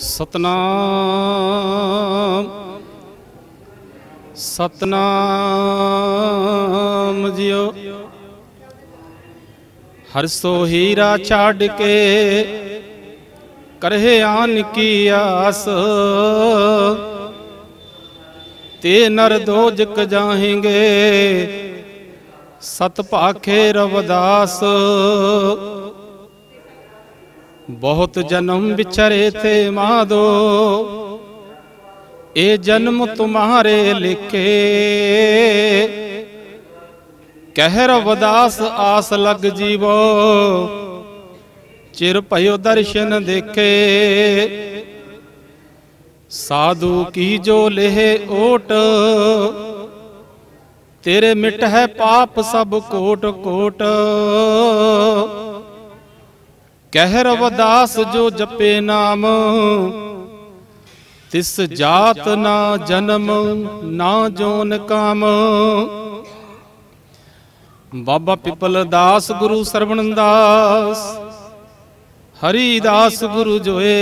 ਸਤਨਾਮ ਸਤਨਾਮ ਜਿਉ ਹਰ ਸੋ ਹੀਰਾ ਛਾੜ ਕੇ ਕਰਹਿ ਆਨ ਕੀ ਆਸ ਤੇ ਨਰ ਦੋਜਕ ਜਾਹੇਂਗੇ ਸਤ ਭਾਖੇ ਰਵਦਾਸ ਬਹੁਤ ਜਨਮ ਵਿਚਰੇ ਤੇ ਮਾਦੋ ਇਹ ਜਨਮ ਤੁਮਾਰੇ ਲਿਖੇ ਕਹਿਰ ਵਦਾਸ ਆਸ ਲਗ ਜੀਵੋ ਚਿਰ ਭਇਓ ਦਰਸ਼ਨ ਦੇਖੇ ਸਾਧੂ ਕੀ ਜੋ ਲਹਿ ਓਟ ਤੇਰੇ ਮਿਟ ਹੈ ਪਾਪ ਸਭ ਕੋਟ ਕੋਟ ਕਹਿ ਰਵਦਾਸ ਜੋ ਜਪੇ ਨਾਮ ਤਿਸ ਜਾਤ ਨਾ ਜਨਮ ਨਾ ਜੋਨ ਕਾਮ ਬਾਬਾ ਪਿਪਲ ਦਾਸ ਗੁਰੂ ਸਰਵਣ ਦਾਸ ਹਰੀ ਦਾਸ ਗੁਰੂ ਜੋਏ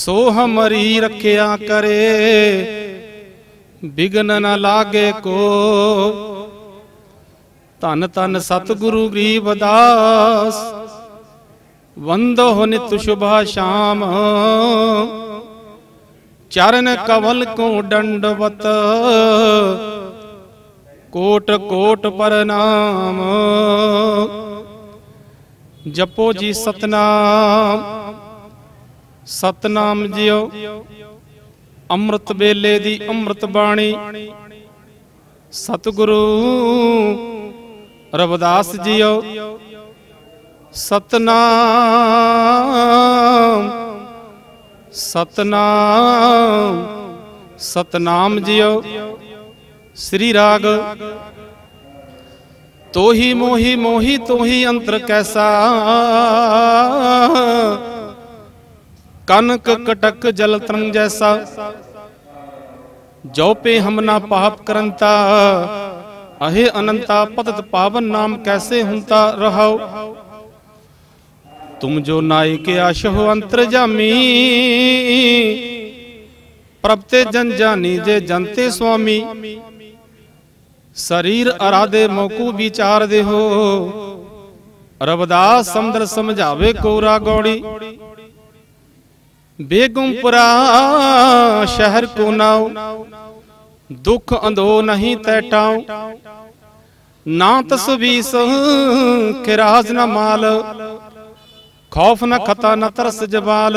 ਸੋ ਹਮਰੀ ਰੱਖਿਆ ਕਰੇ ਬਿਗਨ ਨਾ ਲਾਗੇ ਕੋ ਧੰਨ ਧੰਨ ਸਤਿਗੁਰੂ ਗਰੀਬਦਾਸ ਵੰਦੋ ਨਿਤ ਸ਼ੁਭਾ ਸ਼ਾਮ ਚਰਨ ਕਵਲ ਕੋ ਡੰਡਵਤ ਕੋਟ ਕੋਟ ਪਰਨਾਮ ਜਪੋ ਜੀ ਸਤਨਾਮ ਸਤਨਾਮ ਜਿਉ ਅੰਮ੍ਰਿਤ ਵੇਲੇ ਦੀ ਅੰਮ੍ਰਿਤ ਬਾਣੀ ਸਤਿਗੁਰੂ ਰਬਦਾਸ ਜੀਓ ਸਤਨਾਮ ਸਤਨਾਮ ਸਤਨਾਮ ਜੀਓ ਸ੍ਰੀ ਰਾਗ ਤੋਹੀ ਮੋਹੀ ਮੋਹੀ ਤੋਹੀ ਅੰਤਰ ਕੈਸਾ ਕਨਕ ਕਟਕ ਜਲ ਤਰੰਗ ਜੈਸਾ ਜੋ ਪੇ ਹਮਨਾ ਪਾਪ ਕਰਨਤਾ ਅਹੇ ਅਨੰਤਾ ਪਤਤ ਪਾਵਨ ਨਾਮ ਕੈਸੇ ਹੁੰਤਾ ਰਹਾਉ ਤੁਮ ਜੋ ਨਾਇਕ ਆਸ਼ਹੁ ਅੰਤਰਜਾਮੀ ਪ੍ਰਭ ਤੇ ਜਨ ਜਾਨੀ ਜੇ ਜਨਤੇ ਸੁਆਮੀ ਸਰੀਰ ਅਰਾਦੇ ਮੌਕੂ ਵਿਚਾਰ ਦੇ ਹੋ ਰਬਦਾਸ ਸਮਦਰ ਸਮਝਾਵੇ ਕੋਰਾ ਗੋੜੀ ਬੇਗੁੰਪਰਾ ਸ਼ਹਿਰ ਕੋ ਨਾਉ ਦੁੱਖ ਅੰਧੋ ਨਹੀਂ ਤੈ ਟਾਉ ਨਾ ਤਸਵੀਸ ਖਿਰਾਜ ਨਾ ਮਾਲ ਖੌਫ ਨਾ ਖਤਾ ਨਾ ਤਰਸ ਜਵਾਲ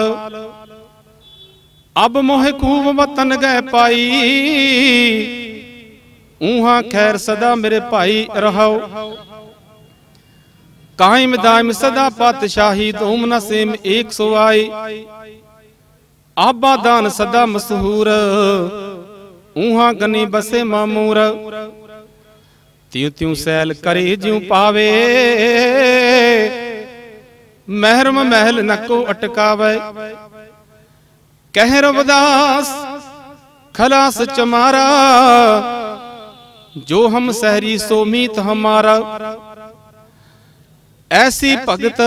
ਅਬ ਮੋਹਿ ਖੂਬ ਵਤਨ ਗਏ ਪਾਈ ਉਹਾਂ ਖੈਰ ਸਦਾ ਮੇਰੇ ਭਾਈ ਰਹਾਓ ਕਾਇਮ ਦਾਇਮ ਸਦਾ ਪਾਤਸ਼ਾਹੀ ਧੂਮ ਨਸੀਮ ਏਕ ਸੁਆਈ ਆਬਾ ਦਾਨ ਸਦਾ ਮਸਹੂਰ ਊਹਾਂ ਕੰਨੀ ਬਸੇ ਮਾਮੂਰ ਤਿਉ ਤਿਉ ਸੈਲ ਕਰੇ ਜਿਉ ਪਾਵੇ ਮਹਿਰਮ ਮਹਿਲ ਨਕੋ ਅਟਕਾਵੇ ਕਹਿ ਰਬਦਾਸ ਖਲਾਸ ਚਮਾਰਾ ਜੋ ਹਮ ਸਹਿਰੀ ਸੋ ਮੀਤ ਹਮਾਰਾ ਐਸੀ ਭਗਤ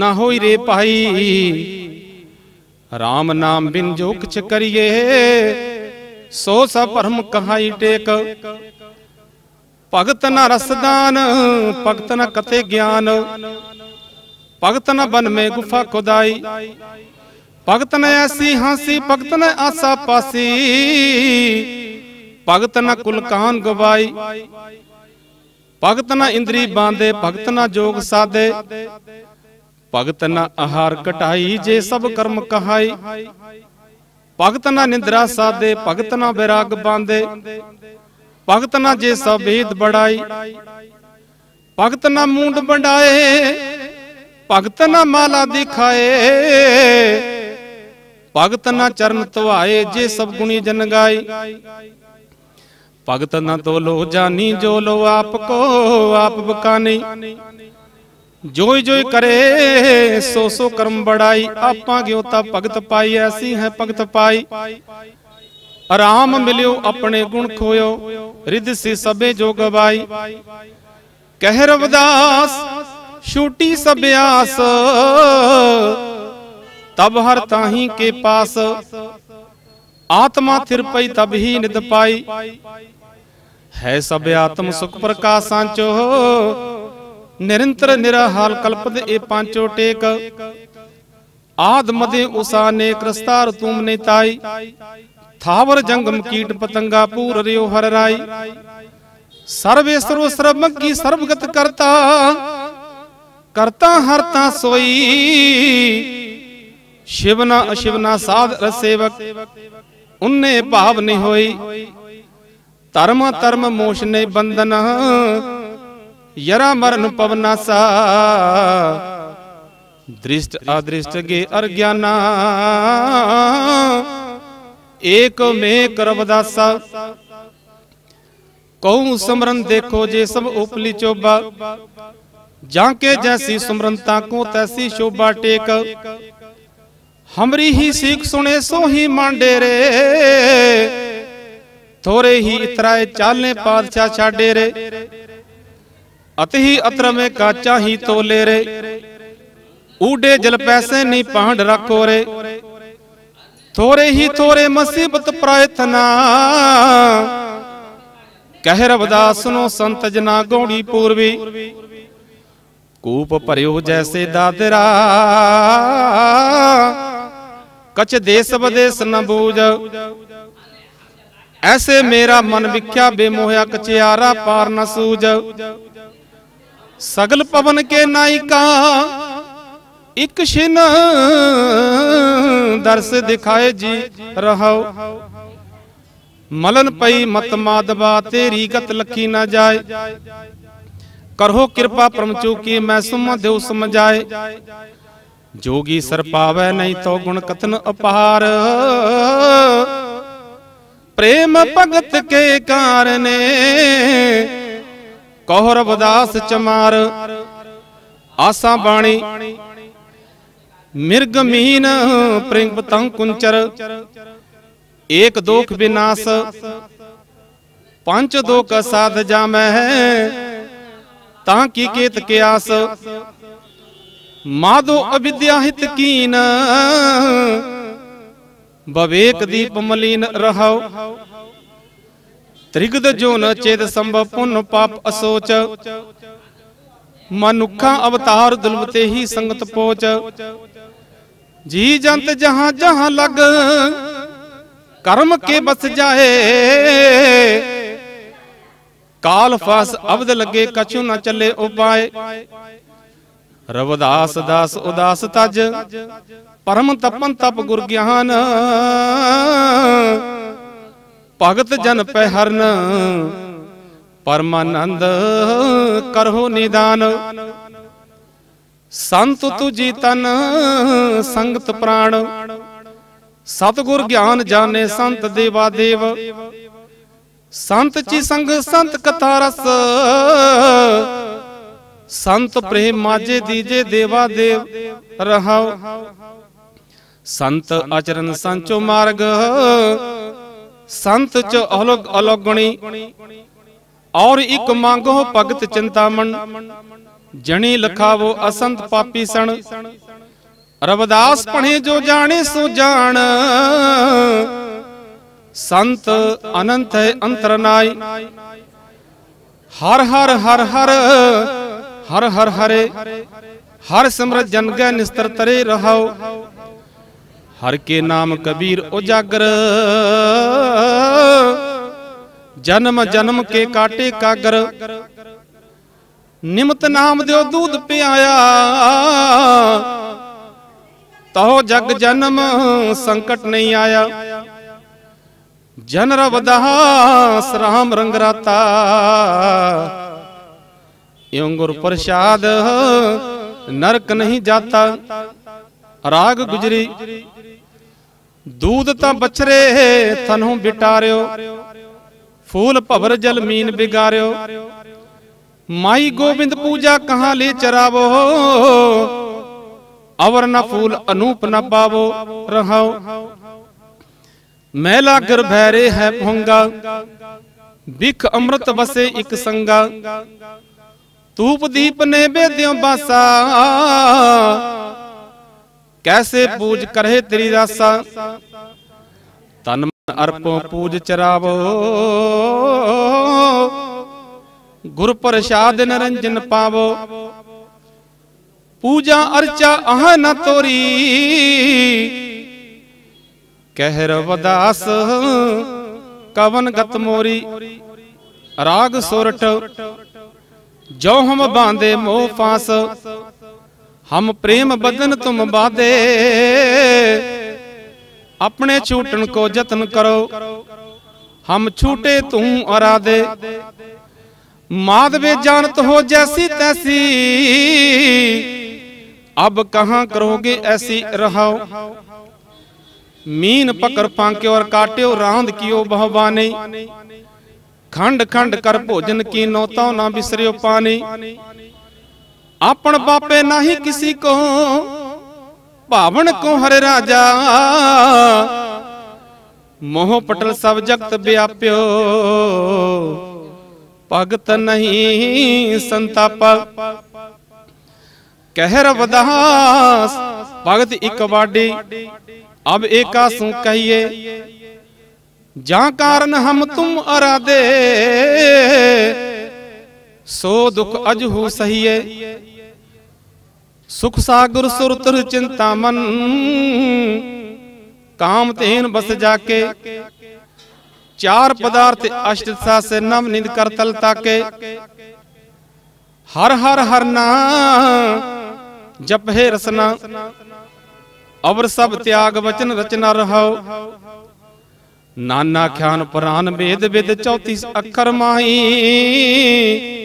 ਨਾ ਹੋਈ ਰੇ ਭਾਈ RAM ਨਾਮ ਬਿਨ ਜੋ ਕਿਛ ਕਰੀਏ ਸੋ ਸਭ ਭਰਮ ਕਹਾਈ ਟੇਕ ਭਗਤ ਨ ਰਸਦਾਨ ਭਗਤ ਨ ਕਤੇ ਗਿਆਨ ਭਗਤ ਨ ਬਨ ਮੇ ਗੁਫਾ ਖੁਦਾਈ ਭਗਤ ਨ ਐਸੀ ਹਾਸੀ ਭਗਤ ਨ ਆਸਾ ਪਾਸੀ ਭਗਤ ਨ ਕੁਲਕਾਨ ਗਵਾਈ ਭਗਤ ਨ ਇੰਦਰੀ ਬਾਂਦੇ ਭਗਤ ਨ ਜੋਗ ਸਾਦੇ ਭਗਤ ਨ ਆਹਾਰ ਘਟਾਈ ਜੇ ਸਭ ਕਰਮ ਕਹਾਈ ਭਗਤ ਨਾ ਨਿੰਦਰਾ ਸਾਦੇ ਭਗਤ ਨਾ ਬਿਰਾਗ ਬਾਂਦੇ ਭਗਤ ਨਾ ਜੇ ਸਬੀਤ ਬੜਾਈ ਭਗਤ ਨਾ ਮੂੰਡ ਬੰਡਾਏ ਭਗਤ ਨਾ ਮਾਲਾ ਦਿਖਾਏ ਭਗਤ ਨਾ ਚਰਨ ਧਵਾਏ ਜੇ ਸਭ ਗੁਣੀ ਜਨ ਗਾਈ ਭਗਤ ਨਾ ਤੋਲੋ ਜਾਨੀ ਜੋ ਲੋ ਆਪ ਕੋ ਆਪ ਬਕਾਨੀ जोई जोई करे सो सो कर्म बढ़ाई आपा ग्योता भगत पाई ऐसी है भगत पाई आराम मिलियो अपने गुण खोयो रिद्ध से सबे जो गवाई कह रविदास छूटी सभ्यास तब हर ताही के पास आत्मा थिर पई तब ही निद पाई है सब आत्म सुख प्रकाश सांचो ਨਿਰੰਤਰ ਕਲਪ ਕਲਪਦ ਇਹ ਪੰਚੋ ਟੇਕ ਆਦਮਦੇ ਉਸਾ ਨੇ ਕ੍ਰਸਤਾਰ ਨੇ ਤਾਈ ਥਾਵਰ ਜੰਗਮ ਕੀਟ ਪਤੰਗਾ ਪੂਰ ਰਿਓ ਹਰ ਰਾਈ ਸਰਵੇਸ਼ਰੋ ਸਰਬਮ ਕੀ ਸਰਬਗਤ ਕਰਤਾ ਕਰਤਾ ਹਰਤਾ ਸੋਈ ਸ਼ਿਵਨਾ ਅਸ਼ਿਵਨਾ ਸਾਧ ਰਸੇਵਕ ਉਨਨੇ ਭਾਵ ਨਹੀਂ ਹੋਈ ਧਰਮ ਧਰਮ ਮੋਸ਼ ਨੇ ਬੰਧਨ ਯਰਾ ਮਰਨ ਪਵਨਾਸਾ ਦ੍ਰਿਸ਼ਟ ਅਦ੍ਰਿਸ਼ਟ ਗੇ ਅਰ ਗਿਆਨਾ ਏਕ ਮੇ ਕਰਬਦਾਸਾ ਕਉ ਸਮਰਨ ਦੇਖੋ ਜੇ ਸਭ ਉਪਲੀ ਚੋਬਾ ਜਾਂ ਕੇ ਜੈਸੀ ਸਮਰਨਤਾ ਕੋ ਤੈਸੀ ਸ਼ੋਭਾ ਟੇਕ ਹਮਰੀ ਹੀ ਸਿੱਖ ਸੁਣੇ ਸੋ ਹੀ ਮਾਂਡੇ ਰੇ ਥੋਰੇ ਹੀ ਇਤਰਾਏ ਚਾਲੇ ਪਾਦਸ਼ਾ ਛਾਡੇ ਰੇ ਅਤਿ ਅਤਰ ਮੇ ਕਾਚਾ ਹੀ ਤੋਲੇ ਰੇ ਊਡੇ ਜਲ ਪੈਸੇ ਨਹੀਂ ਪਾਹੜ ਰੱਖੋ ਰੇ ਥੋਰੇ ਹੀ ਥੋਰੇ ਮਸੀਬਤ ਪ੍ਰਾਇਤਨਾ ਕਹਿ ਰਵਦਾਸ ਨੂੰ ਸੰਤ ਜਨਾ ਗੋੜੀ ਪੂਰਵੀ ਕੂਪ ਭਰਿਓ ਜੈਸੇ ਦਾਦਰਾ ਕਚ ਦੇਸ ਬਦੇਸ ਨ ਬੂਜ ਐਸੇ ਮੇਰਾ ਮਨ ਵਿਖਿਆ ਬੇਮੋਹਿਆ ਕਚਿਆਰਾ ਪਾਰ ਨ ਸੂਜ ਸਗਲ ਪਵਨ ਕੇ ਨਾਇਕਾ ਇਕ ਛਿਨ ਦਰਸ ਦਿਖਾਏ ਜੀ ਰਹਾਓ ਮਲਨ ਪਈ ਮਤ ਮਾਦਵਾ ਤੇਰੀ ਗਤ ਲਖੀ ਨਾ ਜਾਏ ਕਰੋ ਕਿਰਪਾ ਪਰਮਚੂ ਕੀ ਮੈਂ ਸੁਮਾ ਦੇਉ ਸਮਝਾਏ ਜੋਗੀ ਸਰ ਪਾਵੇ ਨਹੀਂ ਤੋ ਗੁਣ ਕਤਨ ਅਪਾਰ ਪ੍ਰੇਮ ਭਗਤ ਕੇ ਕਾਰਨੇ ਕੋਹਰ ਬਦਾਸ ਚਮਾਰ ਆਸਾ ਬਾਣੀ ਮਿਰਗ ਮੀਨ ਪ੍ਰਿੰਗ ਤੰ ਕੁੰਚਰ ਏਕ ਦੋਖ ਬਿਨਾਸ ਪੰਜ ਦੋਖ ਸਾਧ ਜਾਮੈ ਤਾਂ ਕੀ ਕੀਤ ਕਿਆਸ ਮਾਦੋ ਅਵਿਦਿਆ ਹਿਤ ਕੀਨ ਬਵੇਕ ਦੀਪ ਮਲੀਨ ਰਹਾਓ ਤ੍ਰਿਗਦ ਜੋ ਨ ਚੇਤ ਸੰਭਵ ਪੁੰਨ ਪਾਪ ਅਸੋਚ ਮਨੁੱਖਾਂ ਅਵਤਾਰ ਦੁਲਵਤੇ ਹੀ ਸੰਗਤ ਪੋਚ ਜੀ ਜੰਤ ਜਹਾਂ ਜਹਾਂ ਲਗ ਕਰਮ ਕੇ ਬਸ ਜਾਏ ਕਾਲ ਫਾਸ ਅਬਦ ਲੱਗੇ ਕਛੂ ਨਾ ਚੱਲੇ ਉਪਾਏ ਰਵਦਾਸ ਦਾਸ ਉਦਾਸ ਤਜ ਪਰਮ ਤਪਨ ਤਪ ਗੁਰ ਗਿਆਨ ਭਗਤ ਜਨ ਪੈ ਹਰਨ ਪਰਮਾਨੰਦ ਕਰੋ ਨਿਦਾਨ ਸੰਤ ਤੁਜੀ ਤਨ ਸੰਗਤ ਪ੍ਰਾਣ ਸਤਗੁਰ ਗਿਆਨ ਜਾਣੇ ਸੰਤ ਦੇਵਾ ਦੇਵ ਸੰਤ ਚੀ ਸੰਗ ਸੰਤ ਕਥਾ ਰਸ ਸੰਤ ਪ੍ਰੇਮ ਮਾਜੇ ਦੀਜੇ ਦੇਵਾ ਦੇਵ ਰਹਾਉ ਸੰਤ ਅਚਰਨ ਸੰਚੋ ਮਾਰਗ ਸੰਤ ਚ ਅਲਗ ਅਲਗਣੀ ਔਰ ਇੱਕ ਮੰਗੋ ਭਗਤ ਚਿੰਤਾਮਣ ਜਣੀ ਲਖਾਵੋ ਅਸੰਤ ਪਾਪੀ ਸਣ ਰਵਦਾਸ ਪਣੇ ਜੋ ਜਾਣੇ ਸੋ ਜਾਣ ਸੰਤ ਅਨੰਤ ਹੈ ਅੰਤਰ ਨਾਈ ਹਰ ਹਰ ਹਰ ਹਰ ਹਰ ਹਰ ਹਰੇ ਹਰ ਸਿਮਰਤ ਜਨ ਗੈ ਨਿਸਤਰ ਤਰੇ ਰਹਾਓ ਹਰ ਕੇ ਨਾਮ ਕਬੀਰ ਉਜਾਗਰ ਜਨਮ ਜਨਮ ਕੇ ਕਾਟੇ ਕਾਗਰ ਨਿਮਤ ਨਾਮ ਦਿਓ ਦੂਧ ਪਿਆਇਆ ਤਹੋ ਜਗ ਜਨਮ ਸੰਕਟ ਨਹੀਂ ਆਇਆ ਜਨ ਰਵਦਾਸ ਰਾਮ ਰੰਗ ਰਾਤਾ ਇਉਂ ਗੁਰ ਪ੍ਰਸਾਦ ਨਰਕ ਨਹੀਂ ਜਾਤਾ ਰਾਗ ਗੁਜਰੀ ਦੂਧ ਤਾਂ ਬਚਰੇ ਤਨੂੰ ਬਿਟਾਰਿਓ ਫੂਲ ਭਵਰ ਜਲ ਮੀਨ ਬਿਗਾਰਿਓ ਮਾਈ ਗੋਬਿੰਦ ਪੂਜਾ ਕਹਾਂ ਲੈ ਚਰਾਵੋ ਅਵਰ ਨਾ ਫੂਲ ਅਨੂਪ ਨਾ ਪਾਵੋ ਰਹਾਉ ਮਹਿਲਾ ਗਰ ਭੈਰੇ ਹੈ ਭੰਗਾ ਵਿਖ ਅੰਮ੍ਰਿਤ ਵਸੇ ਇੱਕ ਸੰਗਾ ਤੂਪ ਦੀਪ ਨੇ ਬੇਦਿਓ ਬਾਸਾ ਕੈਸੇ ਪੂਜ ਕਰੇ ਤੇਰੀ ਰਾਸਾ ਤਨ ਮਨ ਅਰਪੋ ਪੂਜ ਚਰਾਵੋ ਗੁਰ ਪ੍ਰਸਾਦ ਨਰੰਜਨ ਪਾਵੋ ਪੂਜਾ ਅਰਚਾ ਅਹ ਨ ਤੋਰੀ ਕਹਿ ਰਵਦਾਸ ਕਵਨ ਗਤ ਮੋਰੀ ਰਾਗ ਸੁਰਟ ਜੋ ਹਮ ਬਾਂਦੇ ਮੋਹ ਫਾਸ ਹਮ ਪ੍ਰੇਮ ਬਦਨ ਤੁਮ ਬਾਦੇ ਆਪਣੇ ਛੂਟਣ ਕੋ ਯਤਨ ਕਰੋ ਹਮ ਛੂਟੇ ਤੂੰ ਅਰਾਦੇ ਮਾਦਵੇ ਜਾਣਤ ਹੋ ਜੈਸੀ ਤੈਸੀ ਅਬ ਕਹਾਂ ਕਰੋਗੇ ਐਸੀ ਰਹਾਓ ਮੀਨ ਪਕੜ ਪਾਂਕਿਓ ਔਰ ਕਾਟਿਓ ਰਾਂਦ ਕੀਓ ਬਹਵਾਨੀ ਖੰਡ ਖੰਡ ਕਰ ਭੋਜਨ ਕੀਨੋ ਤਉ ਨਾ ਬਿਸਰਿਓ ਪਾਣੀ ਆਪਣ ਬਾਪੇ ਨਹੀਂ ਕਿਸੇ ਕੋ ਭਾਵਨ ਕੋ ਹਰ ਰਾਜਾ ਮੋਹ ਪਟਲ ਸਭ ਜਗਤ ਵਿਆਪਿਓ ਭਗਤ ਨਹੀਂ ਸੰਤਾਪ ਕਹਿਰ ਵਦਾਸ ਭਗਤ ਇਕ ਵਾਡੀ ਅਬ ਏਕਾ ਕਹੀਏ ਜਾਂ ਕਾਰਨ ਹਮ ਤੁਮ ਅਰਾਦੇ ਸੋ ਦੁਖ ਅਜ ਹੋ ਸਹੀਏ ਸੁਖ ਸਾਗਰ ਸੁਰਤਰ ਚਿੰਤਾ ਮਨ ਕਾਮ ਤੇਨ ਬਸ ਜਾਕੇ ਚਾਰ ਪਦਾਰਥ ਅਸ਼ਟ ਸਾਸੇ ਨਵ ਨਿੰਦ ਕਰ ਤਲ ਤਾਕੇ ਹਰ ਹਰ ਹਰ ਨਾ ਜਪ ਰਸਨਾ ਅਵਰ ਸਭ ਤਿਆਗ ਵਚਨ ਰਚਨਾ ਰਹਾਉ ਨਾਨਾ ਖਿਆਨ ਪ੍ਰਾਨ ਵੇਦ ਵਿਦ 34 ਅੱਖਰ ਮਾਹੀ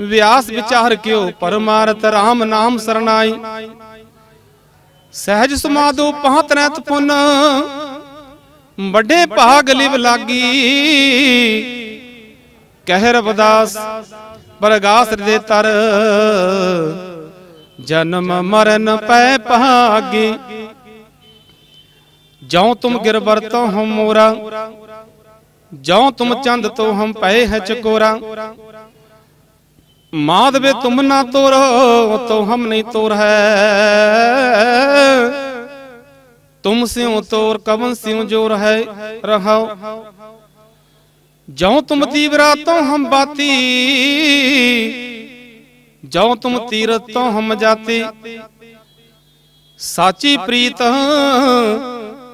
ਵਿਆਸ ਵਿਚਾਰ ਕਿਉ ਪਰਮਾਰਤ RAM ਨਾਮ ਸਰਨਾਈ ਸਹਿਜ ਸਮਾਦੋ ਪਹੰਤ ਨੈਤ ਪੁੰਨ ਵੱਡੇ ਭਾਗ ਲਿਵ ਲਾਗੀ ਕਹਿ ਰਬਦਾਸ ਪ੍ਰਗਾਸ ਦੇ ਤਰ ਜਨਮ ਮਰਨ ਪੈ ਭਾਗੀ ਜਉ ਤੁਮ ਗਿਰ ਵਰਤੋ ਹਮ ਮੋਰਾ ਜਉ ਤੁਮ ਚੰਦ ਤੋ ਹਮ ਪਏ ਹੈ ਚਕੋਰਾ माधवे तुम ना तोर हो तो हम नहीं तोर है तुम सिंह तोर कवन सिंह जोर है रहो जौ तुम तीवरा तो हम बाती जौ तुम तीरथ तो हम जाती साची प्रीत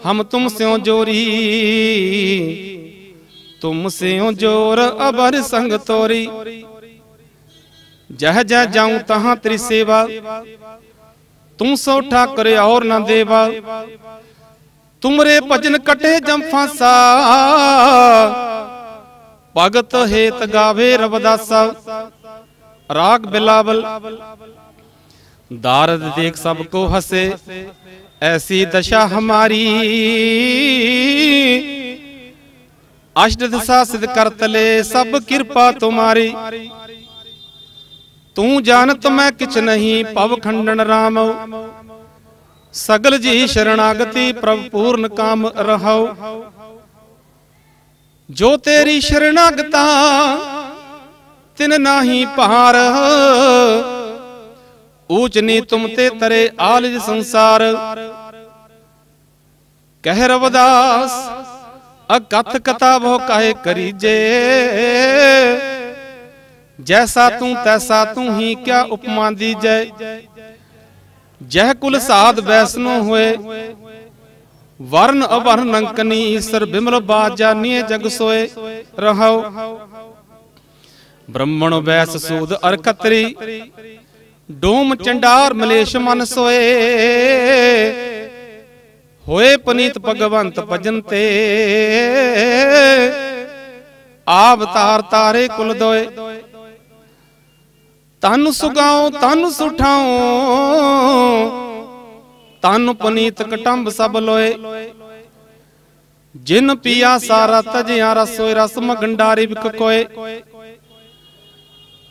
हम तुम सिंह जोरी तुम सिंह जोर अबर संग तोरी ਜਹ ਜਹ ਜਾਉ ਤਹਾਂ ਤੇਰੀ ਸੇਵਾ ਤੂੰ ਸੋ ਠਾਕਰ ਔਰ ਨਾ ਦੇਵਾ ਤੁਮਰੇ ਭਜਨ ਕਟੇ ਜੰਫਾਸਾ ਭਗਤ ਹੇਤ ਗਾਵੇ ਰਬਦਾਸ ਰਾਗ ਬਿਲਾਵਲ ਦਾਰਦ ਦੇਖ ਸਭ ਕੋ ਹਸੇ ਐਸੀ ਦਸ਼ਾ ਹਮਾਰੀ ਅਸ਼ਟ ਦਸ਼ਾ ਸਿਧ ਕਰਤਲੇ ਸਭ ਕਿਰਪਾ ਤੁਮਾਰੀ ਤੂੰ ਜਾਣਤ ਮੈਂ ਕਿਛ ਨਹੀਂ ਪਵ ਖੰਡਨ RAM ਸਗਲ ਜੀ ਸ਼ਰਣਾਗਤੀ ਪ੍ਰਭ ਪੂਰਨ ਕਾਮ ਰਹਾਉ ਜੋ ਤੇਰੀ ਸ਼ਰਣਾਗਤਾ ਤਿਨ ਨਾਹੀ ਭਾਰ ਊਚ ਨੀ ਤੁਮ ਤੇ ਤਰੇ ਆਲਜ ਸੰਸਾਰ ਕਹਿ ਰਵਦਾਸ ਅਕਥ ਕਤਾ ਬੋ ਕਹੇ ਕਰੀਜੇ ਜੈਸਾ ਤੂੰ ਤੈਸਾ ਤੂੰ ਹੀ ਕਿਆ ਉਪਮਾ ਦੀ ਜੈ ਜਹ ਕੁਲ ਸਾਧ ਵੈਸਨੋ ਹੋਏ ਵਰਨ ਅਵਰਨ ਅੰਕਨੀ ਈਸ਼ਰ ਬਿਮਲ ਬਾਜਾਨੀਏ ਜਗ ਸੋਏ ਰਹਾਉ ਬ੍ਰਹਮਣ ਵੈਸ ਸੂਦ ਅਰ ਖਤਰੀ ਡੋਮ ਚੰਡਾਰ ਮਲੇਸ਼ ਮਨ ਸੋਏ ਹੋਏ ਪਨੀਤ ਭਗਵੰਤ ਭਜਨ ਤੇ ਆਵਤਾਰ ਤਾਰੇ ਕੁਲ ਦੋਏ ਤਨ ਸੁਗਾਉ ਤਨ ਸੁਠਾਉ ਤਨ ਪਨੀਤ ਕਟੰਬ ਸਭ ਲੋਏ ਜਿਨ ਪੀਆ ਸਾਰਾ ਤਜਿਆ ਰਸੋਇ ਰਸਮ ਮਗੰਡਾਰੀ ਵਿਕ ਕੋਏ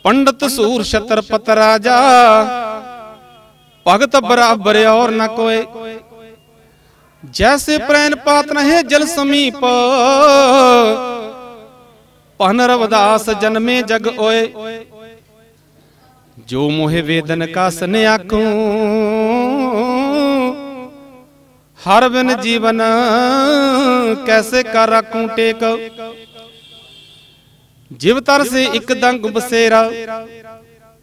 ਪੰਡਤ ਸੂਰ ਛਤਰ ਪਤ ਰਾਜਾ ਭਗਤ ਬਰਾਬਰ ਔਰ ਨਾ ਕੋਏ ਜੈਸੇ ਪ੍ਰੈਨ ਪਾਤ ਨਹਿ ਜਲ ਸਮੀਪ ਪਨ ਰਵਦਾਸ ਜਨਮੇ ਜਗ ਓਏ ਜੋ ਮੋਹ ਵੇਦਨ ਕਾ ਸਨ ਆਖੂ ਹਰ ਬਿਨ ਜੀਵਨ ਕੈਸੇ ਕਰ ਰੱਖੂ ਟੇਕ ਜਿਵ ਤਰ ਸੇ ਇੱਕ ਦੰਗ ਬਸੇਰਾ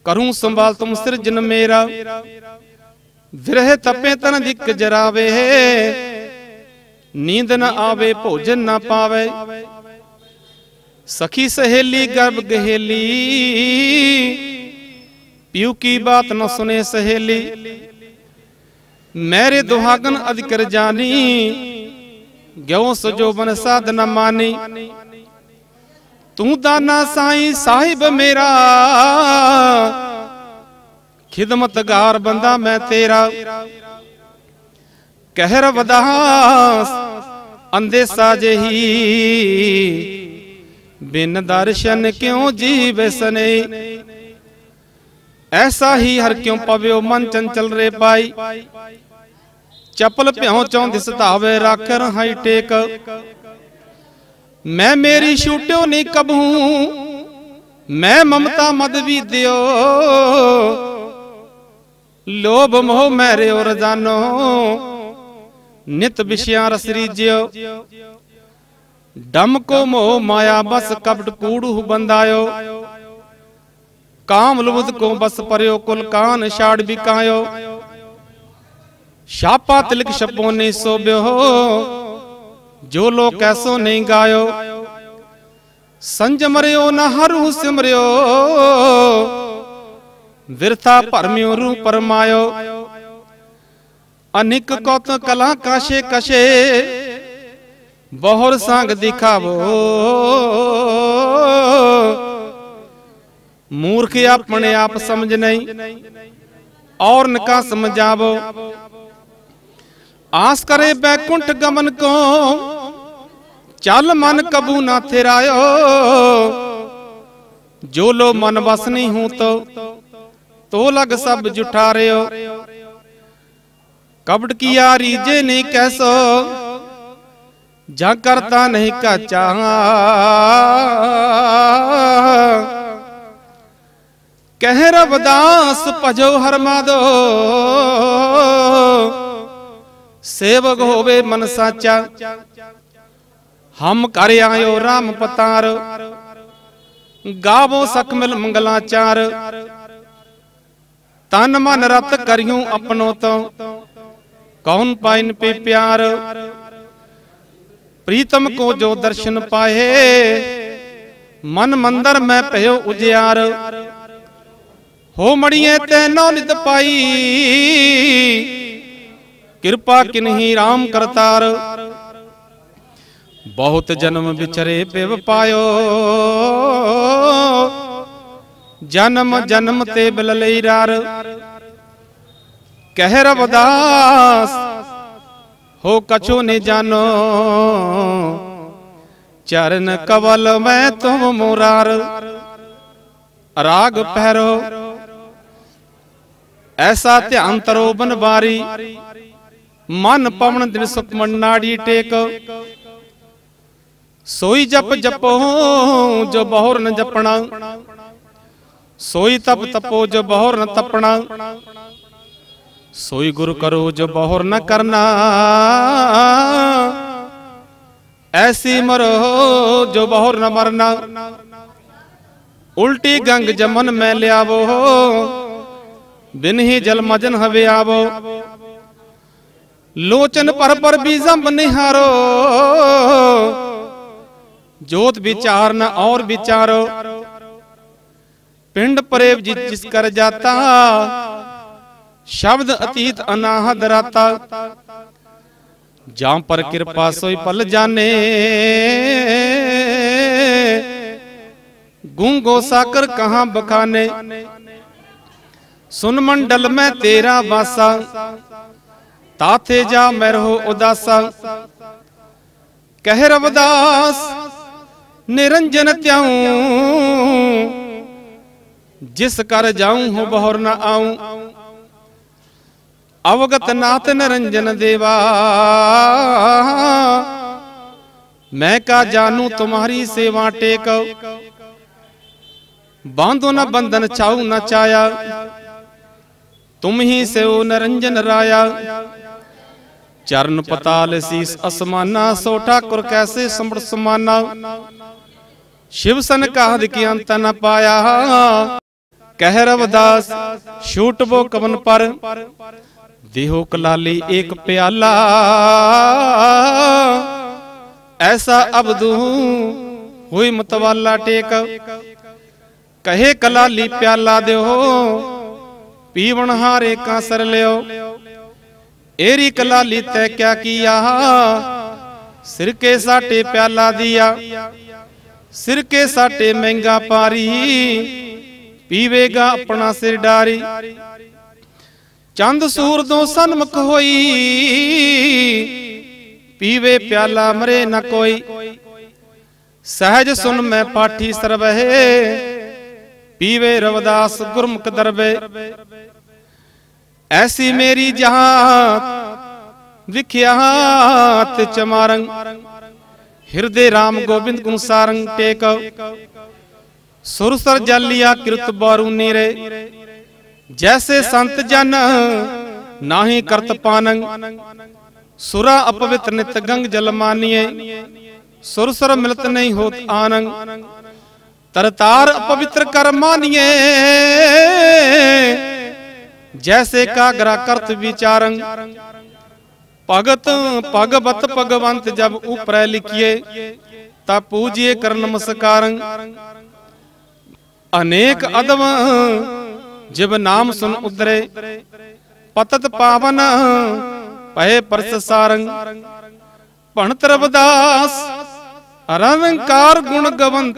ਕਰੂੰ ਸੰਭਾਲ ਤੁਮ ਸਿਰਜਨ ਮੇਰਾ ਵਿਰਹ ਤਪੇ ਤਨ ਦਿਕ ਜਰਾਵੇ ਨੀਂਦ ਨ ਆਵੇ ਭੋਜਨ ਨ ਪਾਵੇ ਸਖੀ ਸਹੇਲੀ ਗਰਬ ਗਹੇਲੀ ਪਿਉ ਕੀ ਬਾਤ ਨ ਸੁਨੇ ਸਹੇਲੀ ਮੇਰੇ ਦੁਹਾਗਨ ਅਧਿਕਰ ਜਾਨੀ ਗਿਉ ਸਜੋ ਬਨ ਸਾਧ ਨ ਮਾਨੀ ਤੂੰ ਦਾਨਾ ਸਾਈ ਸਾਹਿਬ ਮੇਰਾ ਖਿਦਮਤਗਾਰ ਬੰਦਾ ਮੈਂ ਤੇਰਾ ਕਹਿਰ ਵਦਾਸ ਅੰਦੇਸਾ ਜਹੀ ਬਿਨ ਦਰਸ਼ਨ ਕਿਉ ਜੀਵ ਸਨੇ ਐਸਾ ਹੀ ਹਰ ਕਿਉ ਪਵਿਓ ਮਨ ਚੰਚਲ ਰੇ ਪਾਈ ਚਪਲ ਭਿਉ ਚੋਂ ਦਿਸਤਾਵੇ ਰੱਖ ਰਹਾਈ ਟੇਕ ਮੈਂ ਮੇਰੀ ਛੂਟਿਓ ਨਹੀਂ ਕਬਹੂ ਮੈਂ ਮਮਤਾ ਮਦ ਵੀ ਦਿਓ ਲੋਭ ਮੋਹ ਰਿਓ ਰਜ਼ਾਨੋ ਨਿਤ ਵਿਸ਼ਿਆਂ ਰਸ ਰੀਜਿਓ ਡਮ ਕੋ ਮੋਹ ਮਾਇਆ ਬਸ ਕਪਟ ਕੂੜੂ ਬੰਦਾਇਓ ਕਾਮ ਲੁਬਦ ਕੋ ਬਸ ਪਰਿਓ ਕੁਲ ਕਾਨ ਛਾੜ ਬਿਕਾਇਓ ਸ਼ਾਪਾ ਤਿਲਕ ਛਪੋ ਨੇ ਸੋਬਿਓ ਜੋ ਲੋ ਕੈਸੋ ਨਹੀਂ ਗਾਇਓ ਸੰਜ ਮਰਿਓ ਨ ਹਰੂ ਸਿਮਰਿਓ ਵਿਰਥਾ ਭਰਮਿਓ ਰੂ ਪਰਮਾਇਓ ਅਨਿਕ ਕਉਤ ਕਲਾ ਕਾਸ਼ੇ ਕਸ਼ੇ ਬਹੁਰ ਸੰਗ ਦਿਖਾਵੋ ਮੂਰਖ ਆਪਣੇ ਆਪ ਸਮਝ ਨਹੀਂ ਔਰ ਨਕਾ ਸਮਝਾਵੋ ਆਸ ਕਰੇ ਬੈਕੁੰਠ ਗਮਨ ਕੋ ਚੱਲ ਮਨ ਕਬੂ ਨਾ ਥਿਰਾਇਓ ਜੋ ਲੋ ਮਨ ਵਸ ਨਹੀਂ ਹੂੰ ਤੋ ਤੋ ਲਗ ਸਭ ਜੁਠਾ ਰਿਓ ਕਬੜ ਕੀ ਆ ਰੀਜੇ ਨਹੀਂ ਕੈਸੋ ਜਾਂ ਕਰਤਾ ਨਹੀਂ ਕਾ ਚਾਹਾਂ ਕਹਿ ਰਬ ਭਜੋ ਹਰ ਸੇਵਕ ਹੋਵੇ ਮਨ ਸਾਚਾ ਹਮ ਕਰ ਆਇਓ ਰਾਮ ਪਤਾਰ ਗਾਵੋ ਸਖਮਿਲ ਚਾਰ ਤਨ ਮਨ ਰਤ ਕਰਿਉ ਆਪਣੋ ਤੋਂ ਕੌਣ ਪਾਇਨ ਪੇ ਪਿਆਰ ਪ੍ਰੀਤਮ ਕੋ ਜੋ ਦਰਸ਼ਨ ਪਾਏ ਮਨ ਮੰਦਰ ਮੈਂ ਭਇਓ ਉਜਿਆਰ ਹੋ ਮੜੀਏ ਤੈਨੋ ਨਿਤ ਪਾਈ ਕਿਰਪਾ ਕਿਨਹੀ RAM ਕਰਤਾਰ ਬਹੁਤ ਜਨਮ ਵਿਚਰੇ ਪਿਵ ਪਾਇਓ ਜਨਮ ਜਨਮ ਤੇ ਬਿਲ ਲਈ ਰਾਰ ਕਹਿ ਰਵਦਾਸ ਹੋ ਕਛੂ ਨੇ ਜਾਨੋ ਚਰਨ ਕਵਲ ਮੈਂ ਤੁਮ ਮੁਰਾਰ ਰਾਗ ਪਹਿਰੋ ਐਸਾ ਧਿਆਨ ਤਰੋ ਵਾਰੀ ਮਨ ਪਵਨ ਦਿਨ ਸੁਖਮਨਾੜੀ ਟੇਕ ਸੋਈ ਜਪ ਜਪੋ ਜੋ ਬਹੁਰ ਨ ਜਪਣਾ ਸੋਈ ਤਪ ਤਪੋ ਜੋ ਬਹੁਰ ਨ ਤਪਣਾ ਸੋਈ ਗੁਰ ਕਰੋ ਜੋ ਬਹੁਰ ਨ ਕਰਨਾ ਐਸੀ ਮਰੋ ਜੋ ਬਹੁਰ ਨ ਮਰਨਾ ਉਲਟੀ ਗੰਗ ਜਮਨ ਮੈਂ ਲਿਆਵੋ ਬਿਨ ਹੀ ਜਲ ਮਜਨ ਹਵੇ ਆਵੋ ਲੋਚਨ ਪਰ ਪਰ ਬੀਜਮ ਨਿਹਾਰੋ ਜੋਤ ਵਿਚਾਰ ਨ ਔਰ ਵਿਚਾਰੋ ਪਿੰਡ ਪਰੇਵ ਜਿਸ ਕਰ ਜਾਤਾ ਸ਼ਬਦ ਅਤੀਤ ਅਨਾਹਦ ਰਾਤਾ ਜਾਂ ਪਰ ਕਿਰਪਾ ਸੋਈ ਪਲ ਜਾਣੇ ਗੁੰਗੋ ਸਾਕਰ ਕਹਾਂ ਬਖਾਨੇ ਸੁਨ ਮੰਡਲ ਮੈਂ ਤੇਰਾ ਵਾਸਾ ਤਾਥੇ ਜਾ ਮੈਂ ਰਹੋ ਉਦਾਸਾ ਕਹਿ ਰਵਦਾਸ ਨਿਰੰਜਨ ਤਿਉ ਜਿਸ ਕਰ ਜਾਉ ਹੋ ਬਹੁਰ ਨ ਆਉ ਅਵਗਤ ਨਾਥ ਨਿਰੰਜਨ ਦੇਵਾ ਮੈਂ ਕਾ ਜਾਨੂ ਤੁਮਾਰੀ ਸੇਵਾ ਟੇਕ ਬਾਂਧੋ ਨ ਬੰਧਨ ਚਾਉ ਨਾ ਚਾਇਆ ਤੁਮ ਹੀ ਸਿਉ ਨਰੰਜਨ ਰਾਇਆ ਚਰਨ ਪਤਾਲ ਸੀਸ ਅਸਮਾਨਾ ਸੋ ਠਾਕੁਰ ਕੈਸੇ ਸੰਭੜ ਸਮਾਨਾ ਸ਼ਿਵ ਸਨ ਕਾਹਦ ਕੀ ਅੰਤ ਨ ਪਾਇਆ ਕਹਿ ਰਵਦਾਸ ਛੂਟ ਬੋ ਕਵਨ ਪਰ ਦੇਹੋ ਕਲਾਲੀ ਏਕ ਪਿਆਲਾ ਐਸਾ ਅਬਦੂ ਹੋਈ ਮਤਵਾਲਾ ਟੇਕ ਕਹੇ ਕਲਾਲੀ ਪਿਆਲਾ ਦਿਓ ਪੀਵਣ ਹਾਰੇ ਕਾ ਸਰ ਲਿਓ ਏਰੀ ਕਲਾਲੀ ਤੈ ਕਿਆ ਕੀਆ ਸਿਰਕੇ ਸਾਟੇ ਪਿਆਲਾ ਦੀਆ ਸਿਰਕੇ ਸਾਟੇ ਮਹਿੰਗਾ ਪਾਰੀ ਪੀਵੇਗਾ ਆਪਣਾ ਸਿਰ ਡਾਰੀ ਚੰਦ ਸੂਰ ਤੋਂ ਸਨਮੁਖ ਹੋਈ ਪੀਵੇ ਪਿਆਲਾ ਮਰੇ ਨਾ ਕੋਈ ਸਹਜ ਸੁਨ ਮੈਂ ਪਾਠੀ ਸਰਬਹਿ ਪੀਵੇ ਰਵਦਾਸ ਗੁਰਮੁਖ ਦਰਬੇ ਐਸੀ ਮੇਰੀ ਜਹਾਂ ਵਿਖਿਆ ਤੇ ਚਮਾਰੰ ਹਿਰਦੇ RAM ਗੋਬਿੰਦ ਗੁਣ ਸਾਰੰਗ ਟੇਕ ਸੁਰਸਰ ਸਰ ਜਾਲੀਆ ਕਿਰਤ ਬਾਰੂਨੀ ਰੇ ਜੈਸੇ ਸੰਤ ਜਨ ਨਾਹੀ ਕਰਤ ਪਾਨੰ ਸੁਰਾ ਅਪਵਿੱਤ ਨਿਤ ਗੰਗ ਜਲ ਮਾਨੀਏ ਸੁਰਸਰ ਮਿਲਤ ਨਹੀਂ ਹੋਤ ਆਨੰ तरतार पवित्र कर ਜੈਸੇ ਕਾ ਗਰਾ ਕਰਤ ਵਿਚਾਰੰ ਭਗਤ ਭਗਵਤ ਭਗਵੰਤ ਜਬ ਉਪਰੈ ਲਿਖੀਏ ਤਾ ਪੂਜੀਏ ਕਰ ਨਮਸਕਾਰੰ ਅਨੇਕ ਅਦਵ ਜਿਬ ਨਾਮ ਸੁਨ ਉਦਰੇ ਪਤਤ ਪਾਵਨ ਪਏ ਪਰਸ ਸਾਰੰ ਭਣਤ ਰਵਦਾਸ ਰਵੰਕਾਰ ਗੁਣ ਗਵੰਤ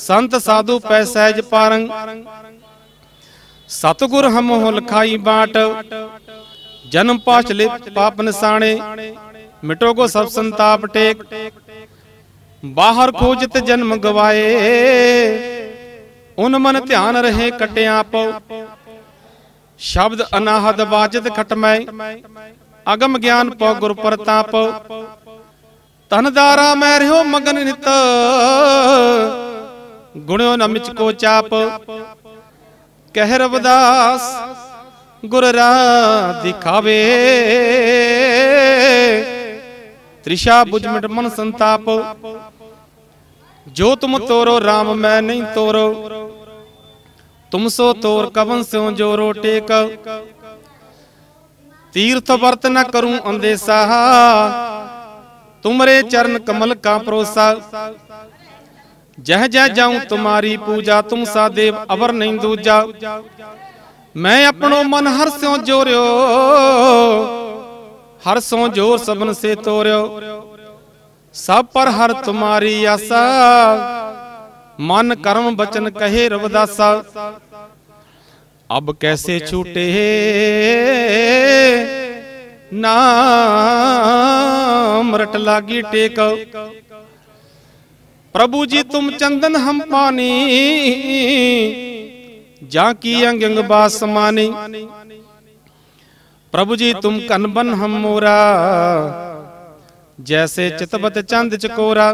ਸੰਤ ਸਾਧੂ ਪੈ ਸਹਿਜ ਪਾਰੰ ਸਤਗੁਰ ਹਮਹੁ ਲਖਾਈ ਬਾਟ ਜਨਮ ਪਾਛਲੇ ਪਾਪ ਨਿਸਾਣੇ ਮਿਟੋ ਕੋ ਸਭ ਸੰਤਾਪ ਟੇਕ ਬਾਹਰ ਖੋਜਤ ਜਨਮ ਗਵਾਏ ਉਨ ਮਨ ਧਿਆਨ ਰਹੇ ਕਟਿਆ ਪਉ ਸ਼ਬਦ ਅਨਾਹਦ ਬਾਜਤ ਖਟਮੈ ਅਗਮ ਗਿਆਨ ਪਉ ਗੁਰ ਪਰਤਾਪ ਤਨਦਾਰਾ ਮੈਂ ਰਿਓ ਮਗਨ ਨਿਤ ਗੁਣਿਓ ਨ ਮਿਚ ਕੋ ਚਾਪ ਕਹਿ ਰਵਦਾਸ ਗੁਰ ਰਾ ਦਿਖਾਵੇ ਤ੍ਰਿਸ਼ਾ ਬੁਝ ਮਿਟ ਮਨ ਸੰਤਾਪ ਜੋ ਤੁਮ ਤੋਰੋ RAM ਮੈਂ ਨਹੀਂ ਤੋਰੋ ਤੁਮ ਸੋ ਤੋਰ ਕਵਨ ਸਿਉ ਜੋ ਕ ਤੀਰਥ ਵਰਤ ਨ ਕਰੂੰ ਅੰਦੇਸਾ ਤੁਮਰੇ ਚਰਨ ਕਮਲ ਕਾ ਪਰੋਸਾ ਜਹ ਜਹ ਜਾਉ ਤੁਮਾਰੀ ਪੂਜਾ ਤੁਮ ਸਾਦੇਵ ਅਵਰ ਨਹੀਂ ਦੂਜਾ ਮੈਂ ਆਪਣੋ ਮਨ ਹਰ ਸਿਓ ਜੋਰਿਓ ਹਰ ਸੋ ਜੋਰ ਸਬਨ ਸੇ ਤੋਰਿਓ ਸਭ ਪਰ ਹਰ ਤੁਮਾਰੀ ਆਸਾ ਮਨ ਕਰਮ ਬਚਨ ਕਹੇ ਰਵਦਾਸਾ ਅਬ ਕੈਸੇ ਛੂਟੇ नाम रट लागी टेक प्रभु जी तुम चंदन हम पानी जाकी अंग अंग बास मानी प्रभु जी तुम कनबन हम मोरा जैसे चितबत चंद चकोरा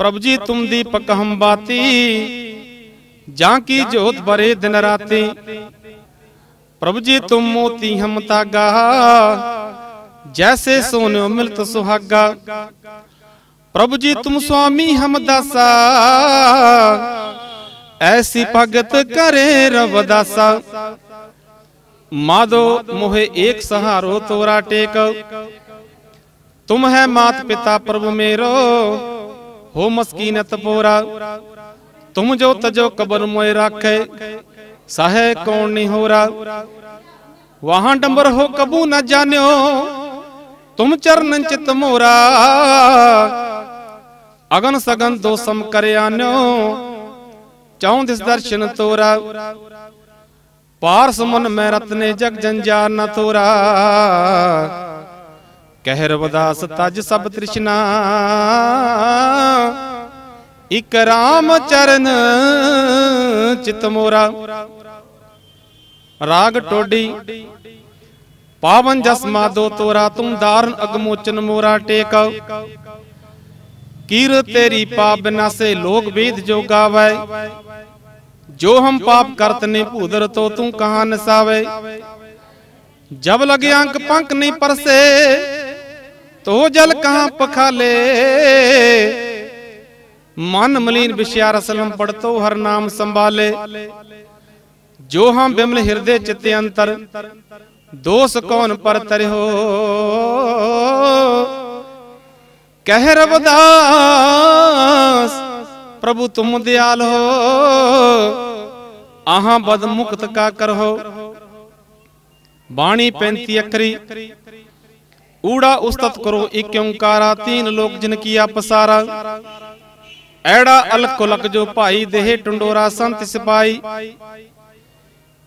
प्रभु जी तुम दीपक हम बाती जाकी ज्योत बरे दिन राती ਪ੍ਰਭ ਜੀ ਤੁਮ ਮੋਤੀ ਹਮ ਤਾਗਾ ਜੈਸੇ ਸੋਨਿਓ ਮਿਲਤ ਸੁਹਾਗਾ ਪ੍ਰਭ ਜੀ ਤੁਮ ਸੁਆਮੀ ਹਮ ਦਾਸਾ ਐਸੀ ਭਗਤ ਕਰੇ ਰਵ ਦਾਸਾ ਮਾਦੋ ਮੋਹੇ ਏਕ ਸਹਾਰੋ ਤੋਰਾ ਟੇਕ ਤੁਮ ਹੈ ਮਾਤ ਪਿਤਾ ਪ੍ਰਭ ਮੇਰੋ ਹੋ ਮਸਕੀਨਤ ਪੋਰਾ ਤੁਮ ਜੋ ਤਜੋ ਕਬਰ ਮੋਏ ਰਾਖੇ ਸਹਿ ਕੌਣ ਨਹੀਂ ਹੋ ਰਾ ਵਾਹਾਂ ਡੰਬਰ ਹੋ ਕਬੂ ਨਾ ਜਾਣਿਓ ਤੁਮ ਚਰਨ ਚਿਤ ਮੋਰਾ ਅਗਨ ਸਗਨ ਦੋ ਸਮ ਕਰਿਆਨਿਓ ਚਾਉਂ ਦਿਸ ਦਰਸ਼ਨ ਤੋਰਾ ਪਾਰਸ ਮਨ ਮੈਂ ਰਤਨੇ ਜਗ ਜੰਜਾਰ ਨਾ ਤੋਰਾ ਕਹਿਰ ਰਵਦਾਸ ਤਜ ਸਭ ਤ੍ਰਿਸ਼ਨਾ ਇਕ ਰਾਮ ਚਰਨ ਚਿਤ ਮੋਰਾ ਰਾਗ ਟੋਡੀ ਪਾਵਨ ਜਸ ਮਾਦੋ ਤੋਰਾ ਤੁਮ ਦਾਰਨ ਅਗਮੋਚਨ ਮੋਰਾ ਟੇਕ कीर तेरी पाप बिनासे लोग वेद जो गावे जो हम पाप करत ने भूदर तो तू कहा नसावे जब लगे अंक पंख नहीं परसे तो जल कहा पखाले मन मलिन विषया रसलम पढ़तो हर नाम संभाले ਜੋ ਹਾਂ ਬਿਮਲ ਹਿਰਦੇ ਚਿਤ ਅੰਤਰ ਦੋਸ ਕੌਣ ਪਰ ਤਰਿਓ ਕਹਿ ਰਵਦਾਸ ਪ੍ਰਭੂ ਤੁਮ ਦਿਆਲ ਹੋ ਆਹਾਂ ਬਦ ਮੁਕਤ ਕਾ ਕਰਹੋ ਬਾਣੀ ਪੈਂਤੀ ਅਖਰੀ ਊੜਾ ਉਸਤਤ ਕਰੋ ਇੱਕ ਓੰਕਾਰਾ ਤੀਨ ਲੋਕ ਜਿਨ ਕੀ ਅਪਸਾਰਾ ਐੜਾ ਅਲਕ ਕੁਲਕ ਜੋ ਭਾਈ ਦੇਹ ਟੰਡੋਰਾ ਸੰਤ ਸਿਪਾਈ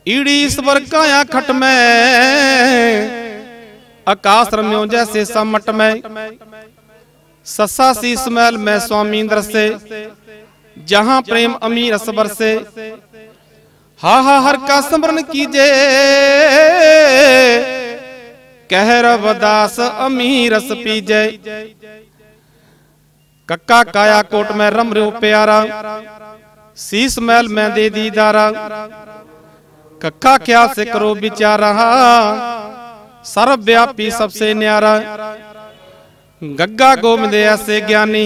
ਈੜੀ ਇਸ ਵਰ ਕਾਇਆ ਖਟਮੈ ਆਕਾਸ ਰਮਿਉ ਜੈਸੇ ਸਮਟ ਸਸਾ ਸੱਸਾ ਸੀ ਸਮੈਲ ਮੈਂ ਸੁਆਮੀ ਦਰਸੇ ਜਹਾਂ ਪ੍ਰੇਮ ਅਮੀਰ ਅਸਬਰ ਸੇ ਹਾ ਹਾ ਹਰ ਕਾ ਸਿਮਰਨ ਕੀਜੇ ਕਹਿ ਰਵਦਾਸ ਅਮੀਰ ਅਸ ਪੀਜੇ ਕੱਕਾ ਕਾਇਆ ਕੋਟ ਮੈਂ ਰਮ ਰਿਓ ਪਿਆਰਾ ਸੀਸ ਮਹਿਲ ਮੈਂ ਦੇ ਦੀਦਾਰਾ ਕਿਆ ਸੇ ਕਰੋ ਵਿਚਾਰਾ ਸਰਬ ਵਿਆਪੀ ਸਭ ਸੇ ਨਿਆਰਾ ਗੱਗਾ ਗੋਮਿੰਦ ਐਸੇ ਗਿਆਨੀ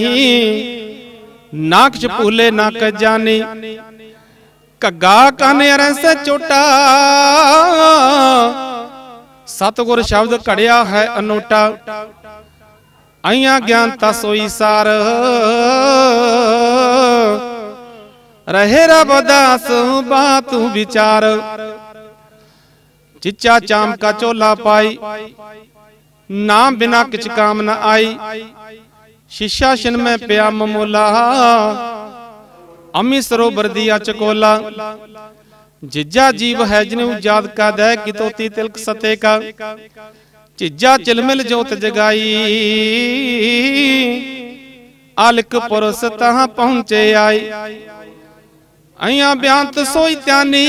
ਨਾਕਚ ਭੂਲੇ ਨਾ ਕ ਜਾਣੀ ਕੱਗਾ ਕੰਨ ਰੈਸੇ ਚੋਟਾ ਸਤਗੁਰ ਸ਼ਬਦ ਘੜਿਆ ਹੈ ਅਨੋਟਾ ਆਈਆਂ ਗਿਆਨ ਤਸੋਈ ਸੋਈ ਸਾਰ ਰਹਿ ਰਬ ਦਾਸ ਬਾ ਤੂੰ ਵਿਚਾਰ ਚਿੱਚਾ ਚਾਮਕਾ ਚੋਲਾ ਪਾਈ ਨਾਮ ਬਿਨਾ ਕਿਛ ਕਾਮ ਨ ਆਈ ਸ਼ਿਸ਼ਾ ਸ਼ਿਨ ਮੈਂ ਪਿਆ ਮਮੋਲਾ ਅਮੀ ਸਰੋਵਰ ਦੀਆ ਕੋਲਾ ਜਿੱਜਾ ਜੀਵ ਹੈ ਜਿਨੂ ਉਜਾਦ ਕਾ ਦੈ ਕਿਤੋਤੀ ਤਿਲਕ ਸਤੇ ਕਾ ਚਿੱਜਾ ਚਿਲਮਿਲ ਜੋਤ ਜਗਾਈ ਅਲਕ ਪੁਰਸ ਤਹਾਂ ਪਹੁੰਚੇ ਆਈ ਅਈਆਂ ਬਿਆੰਤ ਸੋਈ ਧਿਆਨੀ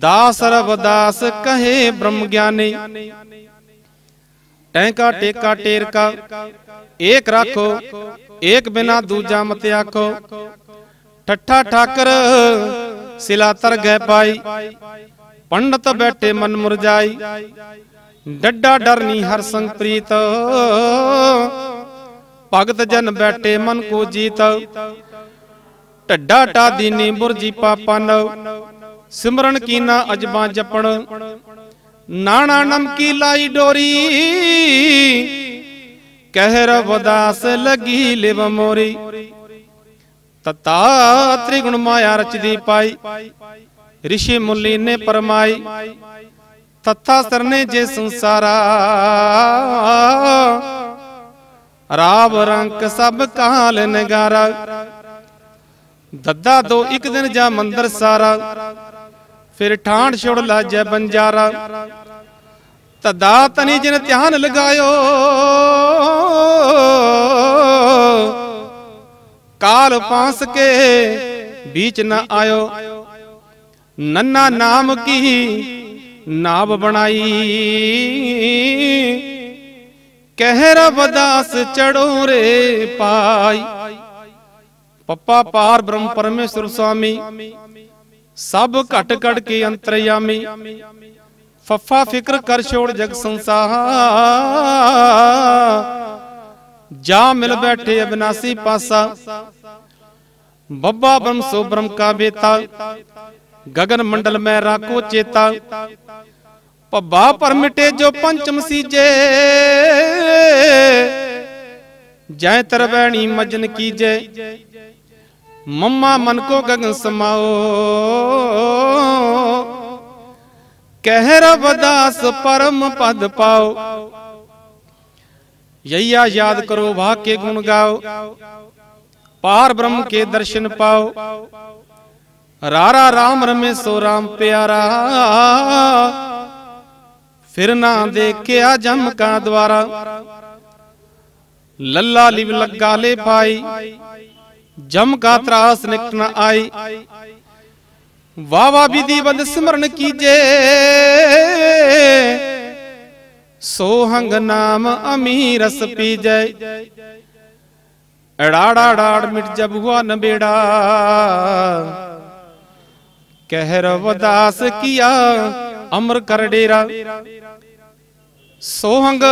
ਦਾਸ ਰਬ ਦਾਸ ਕਹੇ ਬ੍ਰਹਮ ਗਿਆਨੀ ਟੈਂਕਾ ਟੇਕਾ ਟੇਰਕਾ ਏਕ ਰੱਖੋ ਏਕ ਬਿਨਾ ਦੂਜਾ ਮਤ ਆਖੋ ਠੱਠਾ ਠਾਕਰ ਸਿਲਾ ਤਰ ਗਏ ਪਾਈ ਪੰਡਤ ਬੈਠੇ ਮਨ ਮੁਰਜਾਈ ਡੱਡਾ ਡਰਨੀ ਹਰ ਸੰਗ ਪ੍ਰੀਤ ਭਗਤ ਜਨ ਬੈਠੇ ਮਨ ਕੋ ਜੀਤ ਢੱਡਾ ਟਾ ਦੀਨੀ ਬੁਰਜੀ ਪਾਪਨ ਸਿਮਰਨ ਕੀਨਾ ਅਜਬਾਂ ਜਪਣ ਨਾਣਾ ਨਮਕੀ ਲਾਈ ਡੋਰੀ ਕਹਿਰ ਵਦਾਸ ਲਗੀ ਲਿਵ ਮੋਰੀ ਤਤਾ ਤ੍ਰਿਗੁਣ ਮਾਇਆ ਰਚਦੀ ਪਾਈ ਰਿਸ਼ੀ ਮੁੱਲੀ ਨੇ ਪਰਮਾਈ ਤਥਾ ਸਰਨੇ ਜੇ ਸੰਸਾਰਾ ਰਾਵ ਰੰਕ ਸਭ ਕਾਲ ਨਗਾਰਾ ਦੱਦਾ ਦੋ ਇੱਕ ਦਿਨ ਜਾ ਮੰਦਰ ਸਾਰਾ ਫਿਰ ਠਾਂਡ ਛੋੜ ਲਾਜੈ ਬੰਜਾਰਾ ਤਦਾ ਤਨੀ ਜਿਨ ਧਿਆਨ ਲਗਾਇਓ ਕਾਲ ਪਾਸ ਕੇ ਵਿਚ ਨਾ ਆਇਓ ਨੰਨਾ ਨਾਮ ਕੀ ਨਾਬ ਬਣਾਈ ਕਹਿਰ बदास ਚੜੋਂ ਰੇ ਪਾਈ ਪੱਪਾ ਪਾਰ ਬ੍ਰਹਮ ਪਰਮੇਸ਼ਰ ਸੁਆਮੀ ਸਭ ਘਟ ਘਟ ਕੇ ਅੰਤਰਯਾਮੀ ਫੱਫਾ ਫਿਕਰ ਕਰ ਛੋੜ ਜਗ ਸੰਸਾਰ ਜਾ ਮਿਲ ਬੈਠੇ ਅਬਨਾਸੀ ਪਾਸਾ ਬੱਬਾ ਬ੍ਰਹਮ ਸੋ ਬ੍ਰਹਮ ਕਾ ਬੇਤਾ ਗगन ਮੰਡਲ ਮੈਂ ਰਾਖੋ ਚੇਤਾ ਪੱਬਾ ਮਿਟੇ ਜੋ ਪੰਚਮ ਸੀਜੇ ਜੈ ਤਰਵੈਣੀ ਮਜਨ ਕੀਜੇ ਮੰਮਾ ਮਨ ਕੋ ਗਗਨ ਸਮਾਓ ਕਹਿ ਰਬ ਦਾਸ ਪਰਮ ਪਦ ਪਾਓ ਯਈਆ ਯਾਦ ਕਰੋ ਵਾਕੇ ਗੁਣ ਗਾਓ ਪਾਰ ਬ੍ਰਹਮ ਕੇ ਦਰਸ਼ਨ ਪਾਓ ਰਾਰਾ ਰਾਮ ਰਮੇ ਸੋ ਰਾਮ ਪਿਆਰਾ ਫਿਰ ਨਾ ਦੇਖਿਆ ਜਮ ਕਾ ਦਵਾਰਾ ਲੱਲਾ ਲਿਵ ਲੱਗਾ ਲੈ ਪਾਈ जम का त्रास निकट न आई वाह विधि बंद स्मरण कीजे सोहंग नाम अमीरस पी जय अड़ाड़ाड़ाड़ मिट जब हुआ न बेड़ा कहर वदास किया अमर कर डेरा सोहंग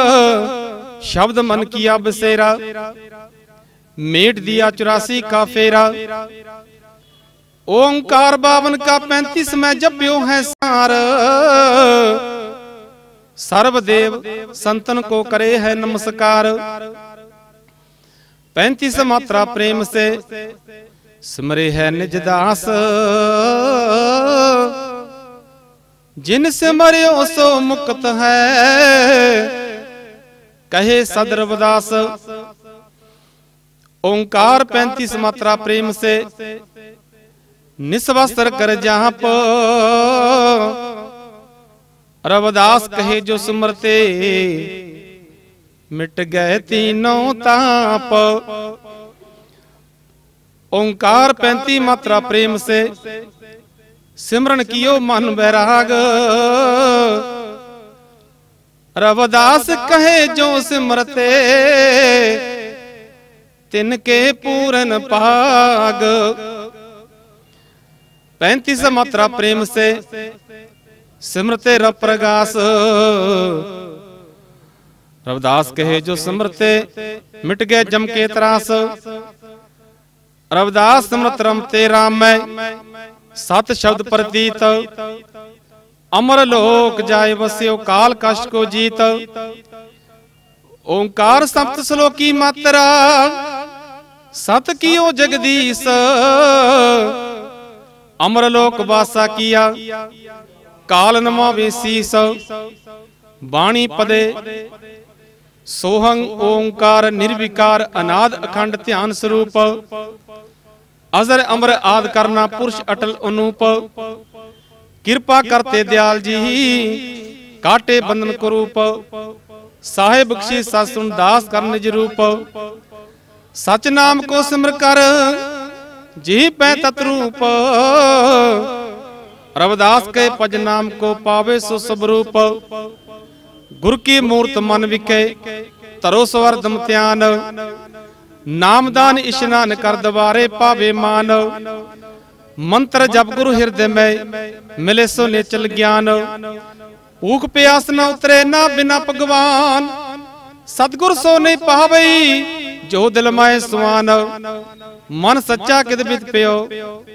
शब्द मन किया बसेरा ਮੇਟ ਦੀਆ 84 ਕਾ ਫੇਰਾ ਓੰਕਾਰ 52 ਕਾ 35 ਮੈਂ ਜਪਿਓ ਹੈ ਸਾਰ ਸਰਬ ਦੇਵ ਸੰਤਨ ਕੋ ਕਰੇ ਹੈ ਨਮਸਕਾਰ 35 ਮਾਤਰਾ ਪ੍ਰੇਮ ਸੇ ਸਮਰੇ ਹੈ ਨਿਜ ਦਾਸ ਜਿਨ ਸਿਮਰਿਓ ਸੋ ਮੁਕਤ ਹੈ ਕਹੇ ਸਦਰਵਦਾਸ ओंकार 35 मात्रा प्रेम से निस्वस्त्र कर जहां रवदास कहे जो सुमरते मिट गए तीनों ताप ओंकार 35 मात्रा प्रेम से सिमरन कियो मन वैराग रवदास कहे जो सिमरते ਤਿੰਨ ਕੇ ਪੂਰਨ ਭਾਗ 35 ਮਾਤਰਾ ਪ੍ਰੇਮ ਸੇ ਸਿਮਰਤੇ ਰਬ ਪ੍ਰਗਾਸ ਰਬਦਾਸ ਕਹੇ ਜੋ ਸਿਮਰਤੇ ਮਿਟ ਗਏ ਜਮ ਕੇ ਤਰਾਸ ਰਬਦਾਸ ਸਿਮਰਤ ਰਮ ਤੇ ਰਾਮੈ ਸਤ ਸ਼ਬਦ ਪ੍ਰਤੀਤ ਅਮਰ ਲੋਕ ਜਾਇ ਵਸਿਓ ਕਾਲ ਕਸ਼ਟ ਕੋ ਜੀਤ ਓੰਕਾਰ ਸਪਤ ਸਲੋਕੀ ਮਾਤਰਾ ਸਤ ਕੀਓ ਜਗਦੀਸ਼ ਅਮਰ ਲੋਕ ਵਾਸਾ ਕੀਆ ਕਾਲ ਵੇ ਵੇਸੀਸ ਬਾਣੀ ਪਦੇ ਸੋਹੰ ਓੰਕਾਰ ਨਿਰਵਿਕਾਰ ਅਨਾਦ ਅਖੰਡ ਧਿਆਨ ਸਰੂਪ ਅਜ਼ਰ ਅਮਰ ਆਦ ਕਰਨਾ ਪੁਰਸ਼ ਅਟਲ ਅਨੂਪ ਕਿਰਪਾ ਕਰਤੇ ਦਿਆਲ ਜੀ ਕਾਟੇ ਬੰਦਨ ਕਰੂਪ ਸਾਹਿਬ ਬਖਸ਼ੀ ਸਾਸੁਨ ਦਾਸ ਕਰਨ ਰੂਪ ਸਚ ਨਾਮ ਕੋ ਸਿਮਰ ਕਰ ਜੀ ਪੈ ਤਤ ਰੂਪ ਰਵਦਾਸ ਕੇ ਪਜ ਨਾਮ ਕੋ ਪਾਵੇ ਸੋ ਸਬ ਰੂਪ ਗੁਰ ਕੀ ਮੂਰਤ ਮਨ ਵਿਕੇ ਤਰੋ ਸਵਰ ਦਮ ਧਿਆਨ ਨਾਮਦਾਨ ਇਸ਼ਨਾਨ ਕਰ ਦਵਾਰੇ ਪਾਵੇ ਮਾਨ ਮੰਤਰ ਜਪ ਗੁਰੂ ਹਿਰਦੇ ਮੈਂ ਮਿਲੇ ਸੋ ਨੇਚਲ ਗਿਆਨ ਭੂਖ ਪਿਆਸ ਨਾ ਉਤਰੇ ਨਾ ਬਿਨਾ ਭਗਵਾਨ ਸਤਗੁਰ ਸੋ ਨਹੀਂ ਪਾਵਈ ਜੋ ਦਿਲ ਮਾਇ ਸੁਆਨ ਮਨ ਸੱਚਾ ਕਿਦ ਬਿਤ ਪਿਓ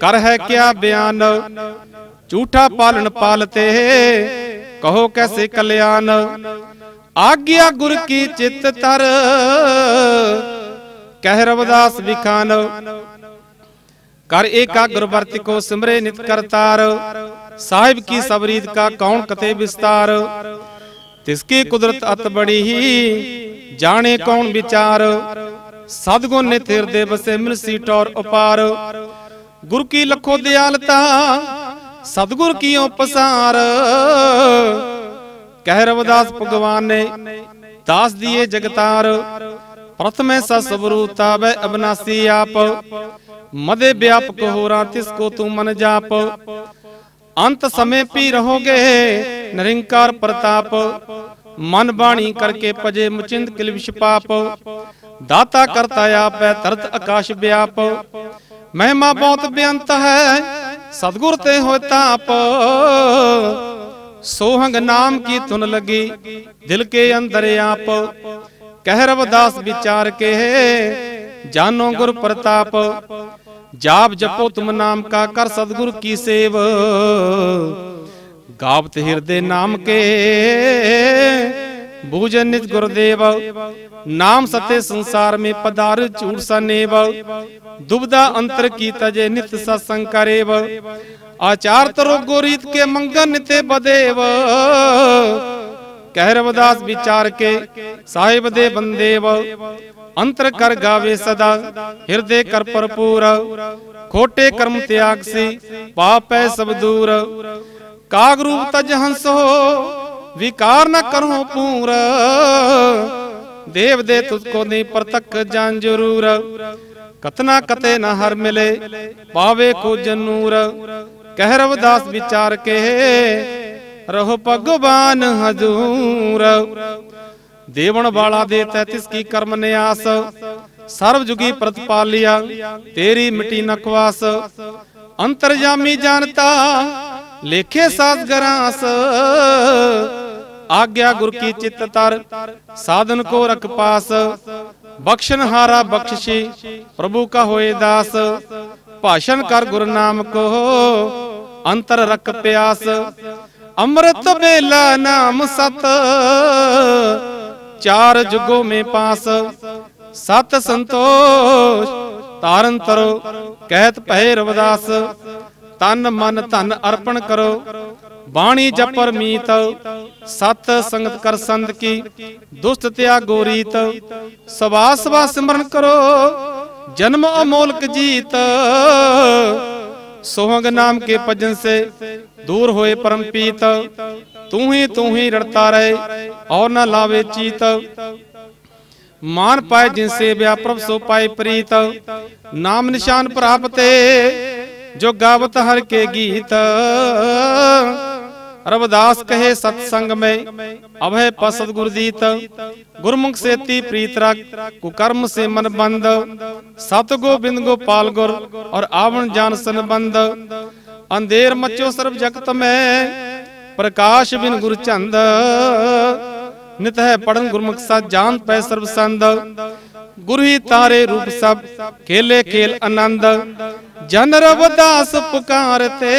ਕਰ ਹੈ ਕਿਆ ਬਿਆਨ ਝੂਠਾ ਪਾਲਣ ਪਾਲਤੇ ਕਹੋ ਕੈਸੇ ਕਲਿਆਣ ਆਗਿਆ ਗੁਰ ਕੀ ਚਿੱਤ ਤਰ ਕਹਿ ਰਵਦਾਸ ਵਿਖਾਨ ਕਰ ਏਕਾਗਰ ਵਰਤ ਕੋ ਸਿਮਰੇ ਨਿਤ ਕਰਤਾਰ ਸਾਹਿਬ ਕੀ ਸਬਰੀਤ ਕਾ ਕੌਣ ਕਤੇ ਵਿਸਤਾਰ ਤਿਸ ਕੀ ਕੁਦਰਤ ਅਤ ਬੜੀ ਹੀ ਜਾਣੇ ਕੌਣ ਵਿਚਾਰ ਸਤਗੁਰ ਨੇ ਥਿਰ ਦੇ ਬਸੇ ਮਿਲਸੀ ਟੌਰ ਉਪਾਰ ਗੁਰ ਕੀ ਲਖੋ ਦਿਆਲਤਾ ਸਤਗੁਰ ਕੀਓ ਪਸਾਰ ਕਹਿ ਰਵਦਾਸ ਭਗਵਾਨ ਨੇ ਦਾਸ ਦੀਏ ਜਗਤਾਰ ਸਤ ਸਸਬਰੂ ਤਾਬੈ ਅਬਨਾਸੀ ਆਪ ਮਦੇ ਵਿਆਪਕ ਹੋਰਾ ਤਿਸ ਕੋ ਤੂੰ ਮਨ ਜਾਪ ਅੰਤ ਸਮੇਂ ਪੀ ਰਹੋਗੇ ਨਿਰੰਕਾਰ ਪ੍ਰਤਾਪ ਮਨ ਬਾਣੀ ਕਰਕੇ ਪਜੇ ਮੁਚਿੰਦ ਕਿਲਵਿਸ਼ ਪਾਪ ਦਾਤਾ ਕਰਤਾ ਆਪੈ ਤਰਤ ਆਕਾਸ਼ ਵਿਆਪ ਮਹਿਮਾ ਬਹੁਤ ਬੇਅੰਤ ਹੈ ਸਤਗੁਰ ਤੇ ਹੋਇ ਤਾਪ ਸੋਹੰਗ ਨਾਮ ਕੀ ਤੁਨ ਲਗੀ ਦਿਲ ਕੇ ਅੰਦਰ ਆਪ ਕਹਿ ਰਵਦਾਸ ਵਿਚਾਰ ਕੇ ਜਾਨੋ ਗੁਰ ਪ੍ਰਤਾਪ ਜਾਪ ਜਪੋ ਤੁਮ ਨਾਮ ਕਾ ਕਰ ਸਤਗੁਰ ਕੀ ਸੇਵ ਗਾਵਤ ਹਿਰਦੇ ਨਾਮ ਕੇ भूजन निज गुरुदेव नाम सत्य संसार में पदार झूठ सनेव दुबदा अंतर की तजे नित सत्संग करेव आचार तरो गोरीत के मंगन ते बदेव कहरवदास विचार के साहिब दे बंदेव अंतर कर गावे सदा हृदय कर भरपूर खोटे कर्म त्याग से पाप है सब दूर ਕਾਗ ਰੂਪ ਤਜ ਹੰਸ ਹੋ ਵਿਕਾਰ ਨ ਕਰਹੁ ਪੂਰ ਦੇਵ ਦੇ ਤੁਧ ਕੋ ਨਹੀਂ ਪ੍ਰਤੱਖ ਜਾਣ ਜ਼ਰੂਰ ਕਤਨਾ ਕਤੇ ਨ ਹਰ ਮਿਲੇ ਪਾਵੇ ਕੋ ਜਨੂਰ ਕਹਿ ਰਵਦਾਸ ਵਿਚਾਰ ਕੇ ਰਹੁ ਭਗਵਾਨ ਹਜ਼ੂਰ ਦੇਵਣ ਵਾਲਾ ਦੇ ਤੈ ਤਿਸ ਕੀ ਕਰਮ ਨਿਆਸ ਸਰਬ ਜੁਗੀ ਪ੍ਰਤਪਾਲਿਆ ਤੇਰੀ ਮਿਟੀ ਨਕਵਾਸ ਅੰਤਰਜਾਮੀ ਜਾਣਤਾ ਲੇਖੇ ਸਾਧਗਰਾਂ ਅਸ ਆਗਿਆ ਗੁਰ ਕੀ ਚਿਤ ਤਰ ਸਾਧਨ ਕੋ ਰਖ ਪਾਸ ਬਖਸ਼ਨ ਹਾਰਾ ਬਖਸ਼ੀ ਪ੍ਰਭੂ ਕਾ ਹੋਏ ਦਾਸ ਭਾਸ਼ਨ ਕਰ ਗੁਰਨਾਮ ਨਾਮ ਕੋ ਅੰਤਰ ਰਖ ਪਿਆਸ ਅੰਮ੍ਰਿਤ ਵੇਲਾ ਨਾਮ ਸਤ ਚਾਰ ਜੁਗੋ ਮੇ ਪਾਸ ਸਤ ਸੰਤੋਸ਼ ਤਾਰਨ ਤਰੋ ਕਹਿਤ ਭੈ ਰਵਦਾਸ ਤਨ ਮਨ ਧਨ ਅਰਪਣ ਕਰੋ ਬਾਣੀ ਜਪਰ ਮੀਤ ਸਤ ਸੰਗਤ ਕਰ ਸੰਦ ਕੀ ਦੁਸਤ ਤਿਆ ਗੋਰੀਤ ਸਵਾ ਸਵਾ ਸਿਮਰਨ ਕਰੋ ਜਨਮ ਅਮੋਲਕ ਜੀਤ ਸੋਹੰਗ ਨਾਮ ਕੇ ਭਜਨ ਸੇ ਦੂਰ ਹੋਏ ਪਰਮ ਪੀਤ ਤੂੰ ਹੀ ਤੂੰ ਹੀ ਰੜਤਾ ਰਹੇ ਔਰ ਨਾ ਲਾਵੇ ਚੀਤ ਮਾਨ ਪਾਏ ਜਿਨ ਸੇ ਵਿਆਪਰਭ ਸੋ ਪਾਏ ਪ੍ਰੀਤ ਨਾਮ ਨਿਸ਼ਾਨ ਪ੍ਰਾਪਤੇ जो गावत हर के गीत रवदास कहे सत्संग में अभय पसद गुरदीत गुरमुख से ती रख कुकर्म से मन बंद सत गोविंद गोपाल गुर और आवन जान सन बंद अंधेर मचो सर्व जगत में प्रकाश बिन गुरचंद नित है पढ़न गुरमुख सा जान पै सर्व संद ਗੁਰੂ ਹੀ ਤਾਰੇ ਰੂਪ ਸਭ ਖੇਲੇ ਖੇਲ ਆਨੰਦ ਜਨ ਰਵ ਪੁਕਾਰ ਤੇ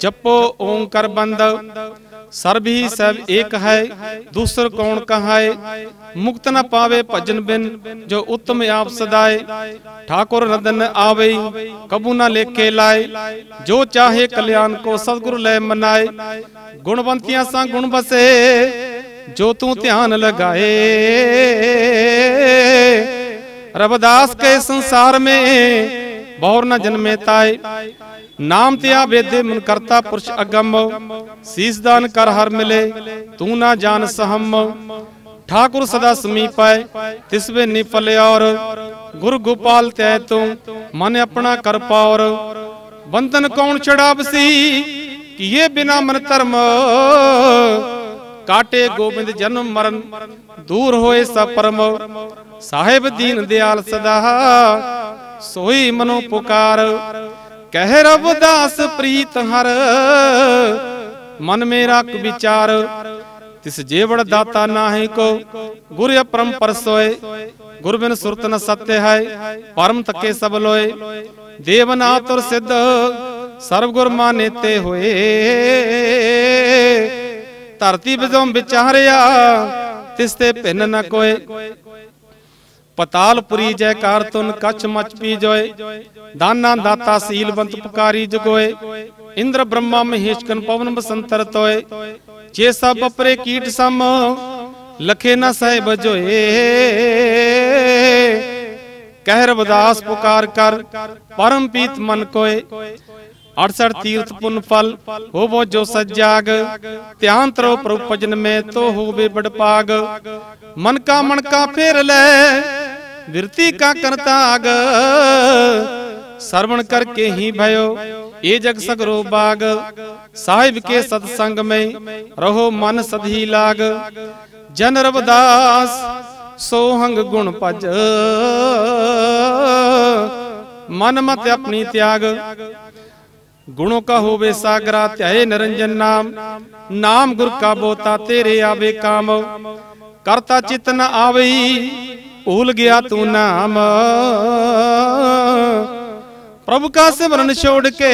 ਜਪੋ ਓੰਕਾਰ ਬੰਦ ਸਰਬ ਹੀ ਸਭ ਏਕ ਹੈ ਦੂਸਰ ਕੌਣ ਕਹਾਏ ਮੁਕਤ ਨ ਪਾਵੇ ਭਜਨ ਬਿਨ ਜੋ ਉਤਮ ਆਪ ਸਦਾਏ ਠਾਕੁਰ ਰਦਨ ਆਵੇ ਕਬੂ ਨ ਲੇਖੇ ਲਾਏ ਜੋ ਚਾਹੇ ਕਲਿਆਣ ਕੋ ਸਤਿਗੁਰ ਲੈ ਮਨਾਏ ਗੁਣਵੰਤੀਆਂ ਸਾਂ ਗੁਣ ਬਸੇ ਜੋ ਤੂੰ ਧਿਆਨ ਲਗਾਏ रबदास के संसार में बहुर न ताए नाम ते त्या वेदे मन करता पुरुष अगम शीश दान कर हर मिले तू ना जान सहम ठाकुर सदा समीप है तिसवे निफले और गुरु गोपाल तय तू मन अपना कर पाओ वंदन कौन चढ़ावसी ये बिना मन धर्म ਕਾਟੇ ਗੋਬਿੰਦ ਜਨਮ ਮਰਨ ਦੂਰ ਹੋਏ ਸਭ ਪਰਮ ਸਾਹਿਬ ਦੀਨ ਦਿਆਲ ਸਦਾ ਸੋਈ ਮਨੋ ਪੁਕਾਰ ਕਹਿ ਰਬ ਦਾਸ ਪ੍ਰੀਤ ਹਰ ਮਨ ਮੇਰਾ ਕ ਵਿਚਾਰ ਤਿਸ ਜੇਵੜ ਦਾਤਾ ਨਾਹੀ ਕੋ ਗੁਰ ਅਪਰੰਪਰ ਸੋਏ ਗੁਰ ਬਿਨ ਸੁਰਤ ਨ ਸਤਿ ਹੈ ਪਰਮ ਤੱਕੇ ਸਭ ਲੋਏ ਦੇਵਨਾਥ ਸਿੱਧ ਸਰਬ ਗੁਰ ਮਾਨੇ ਤੇ ਹੋਏ ਧਰਤੀ ਵਿਚੋਂ ਵਿਚਾਰਿਆ ਤਿਸ ਤੇ ਭਿੰਨ ਨ ਕੋਏ ਪਤਾਲਪੁਰੀ ਜੈਕਾਰ ਤੁਨ ਕਛ ਮਚ ਪੀ ਜੋਏ ਦਾਨਾ ਦਾਤਾ ਸੀਲਵੰਤ ਪੁਕਾਰੀ ਜਗੋਏ ਇੰਦਰ ਬ੍ਰਹਮਾ ਕਨ ਪਵਨ ਬਸੰਤਰ ਤੋਏ ਜੇ ਸਭ ਬਪਰੇ ਕੀਟ ਸਮ ਲਖੇ ਨਾ ਸਹਿਬ ਜੋਏ ਕਹਿਰ ਬਦਾਸ ਪੁਕਾਰ ਕਰ ਪਰਮ ਪੀਤ ਮਨ ਕੋਏ 68 ਤੀਰਥ ਪੁੰਨ ਫਲ ਹੋਵੋ ਜੋ ਸਜਾਗ ਧਿਆਨ ਤਰੋ ਪ੍ਰਭ ਭਜਨ ਮੇ ਤੋ ਹੋਵੇ ਬੜਪਾਗ ਮਨ ਕਾ ਮਨ ਕਾ ਫੇਰ ਲੈ ਵਿਰਤੀ ਕਾ ਕਰਤਾਗ ਸਰਵਣ ਕਰਕੇ ਹੀ ਭਇਓ ਇਹ ਜਗ ਸਗਰੋ ਬਾਗ ਸਾਹਿਬ ਕੇ ਸਤ ਸੰਗ ਮੇ ਰਹੋ ਮਨ ਸਦਹੀ ਲਾਗ ਜਨ ਰਵਦਾਸ ਸੋ ਹੰਗ ਗੁਣ ਪਜ ਮਨ ਮਤ ਆਪਣੀ ਤਿਆਗ ਗੁਣੋ ਕਾ ਹੋਵੇ ਸਾਗਰਾ ਧਿਆਏ ਨਿਰੰਜਨ ਨਾਮ ਨਾਮ ਗੁਰ ਕਾ ਬੋਤਾ ਤੇਰੇ ਆਵੇ ਕਾਮ ਕਰਤਾ ਚਿਤ ਨ ਆਵਈ ਭੂਲ ਗਿਆ ਤੂੰ ਨਾਮ ਪ੍ਰਭ ਕਾ ਸਿਮਰਨ ਛੋੜ ਕੇ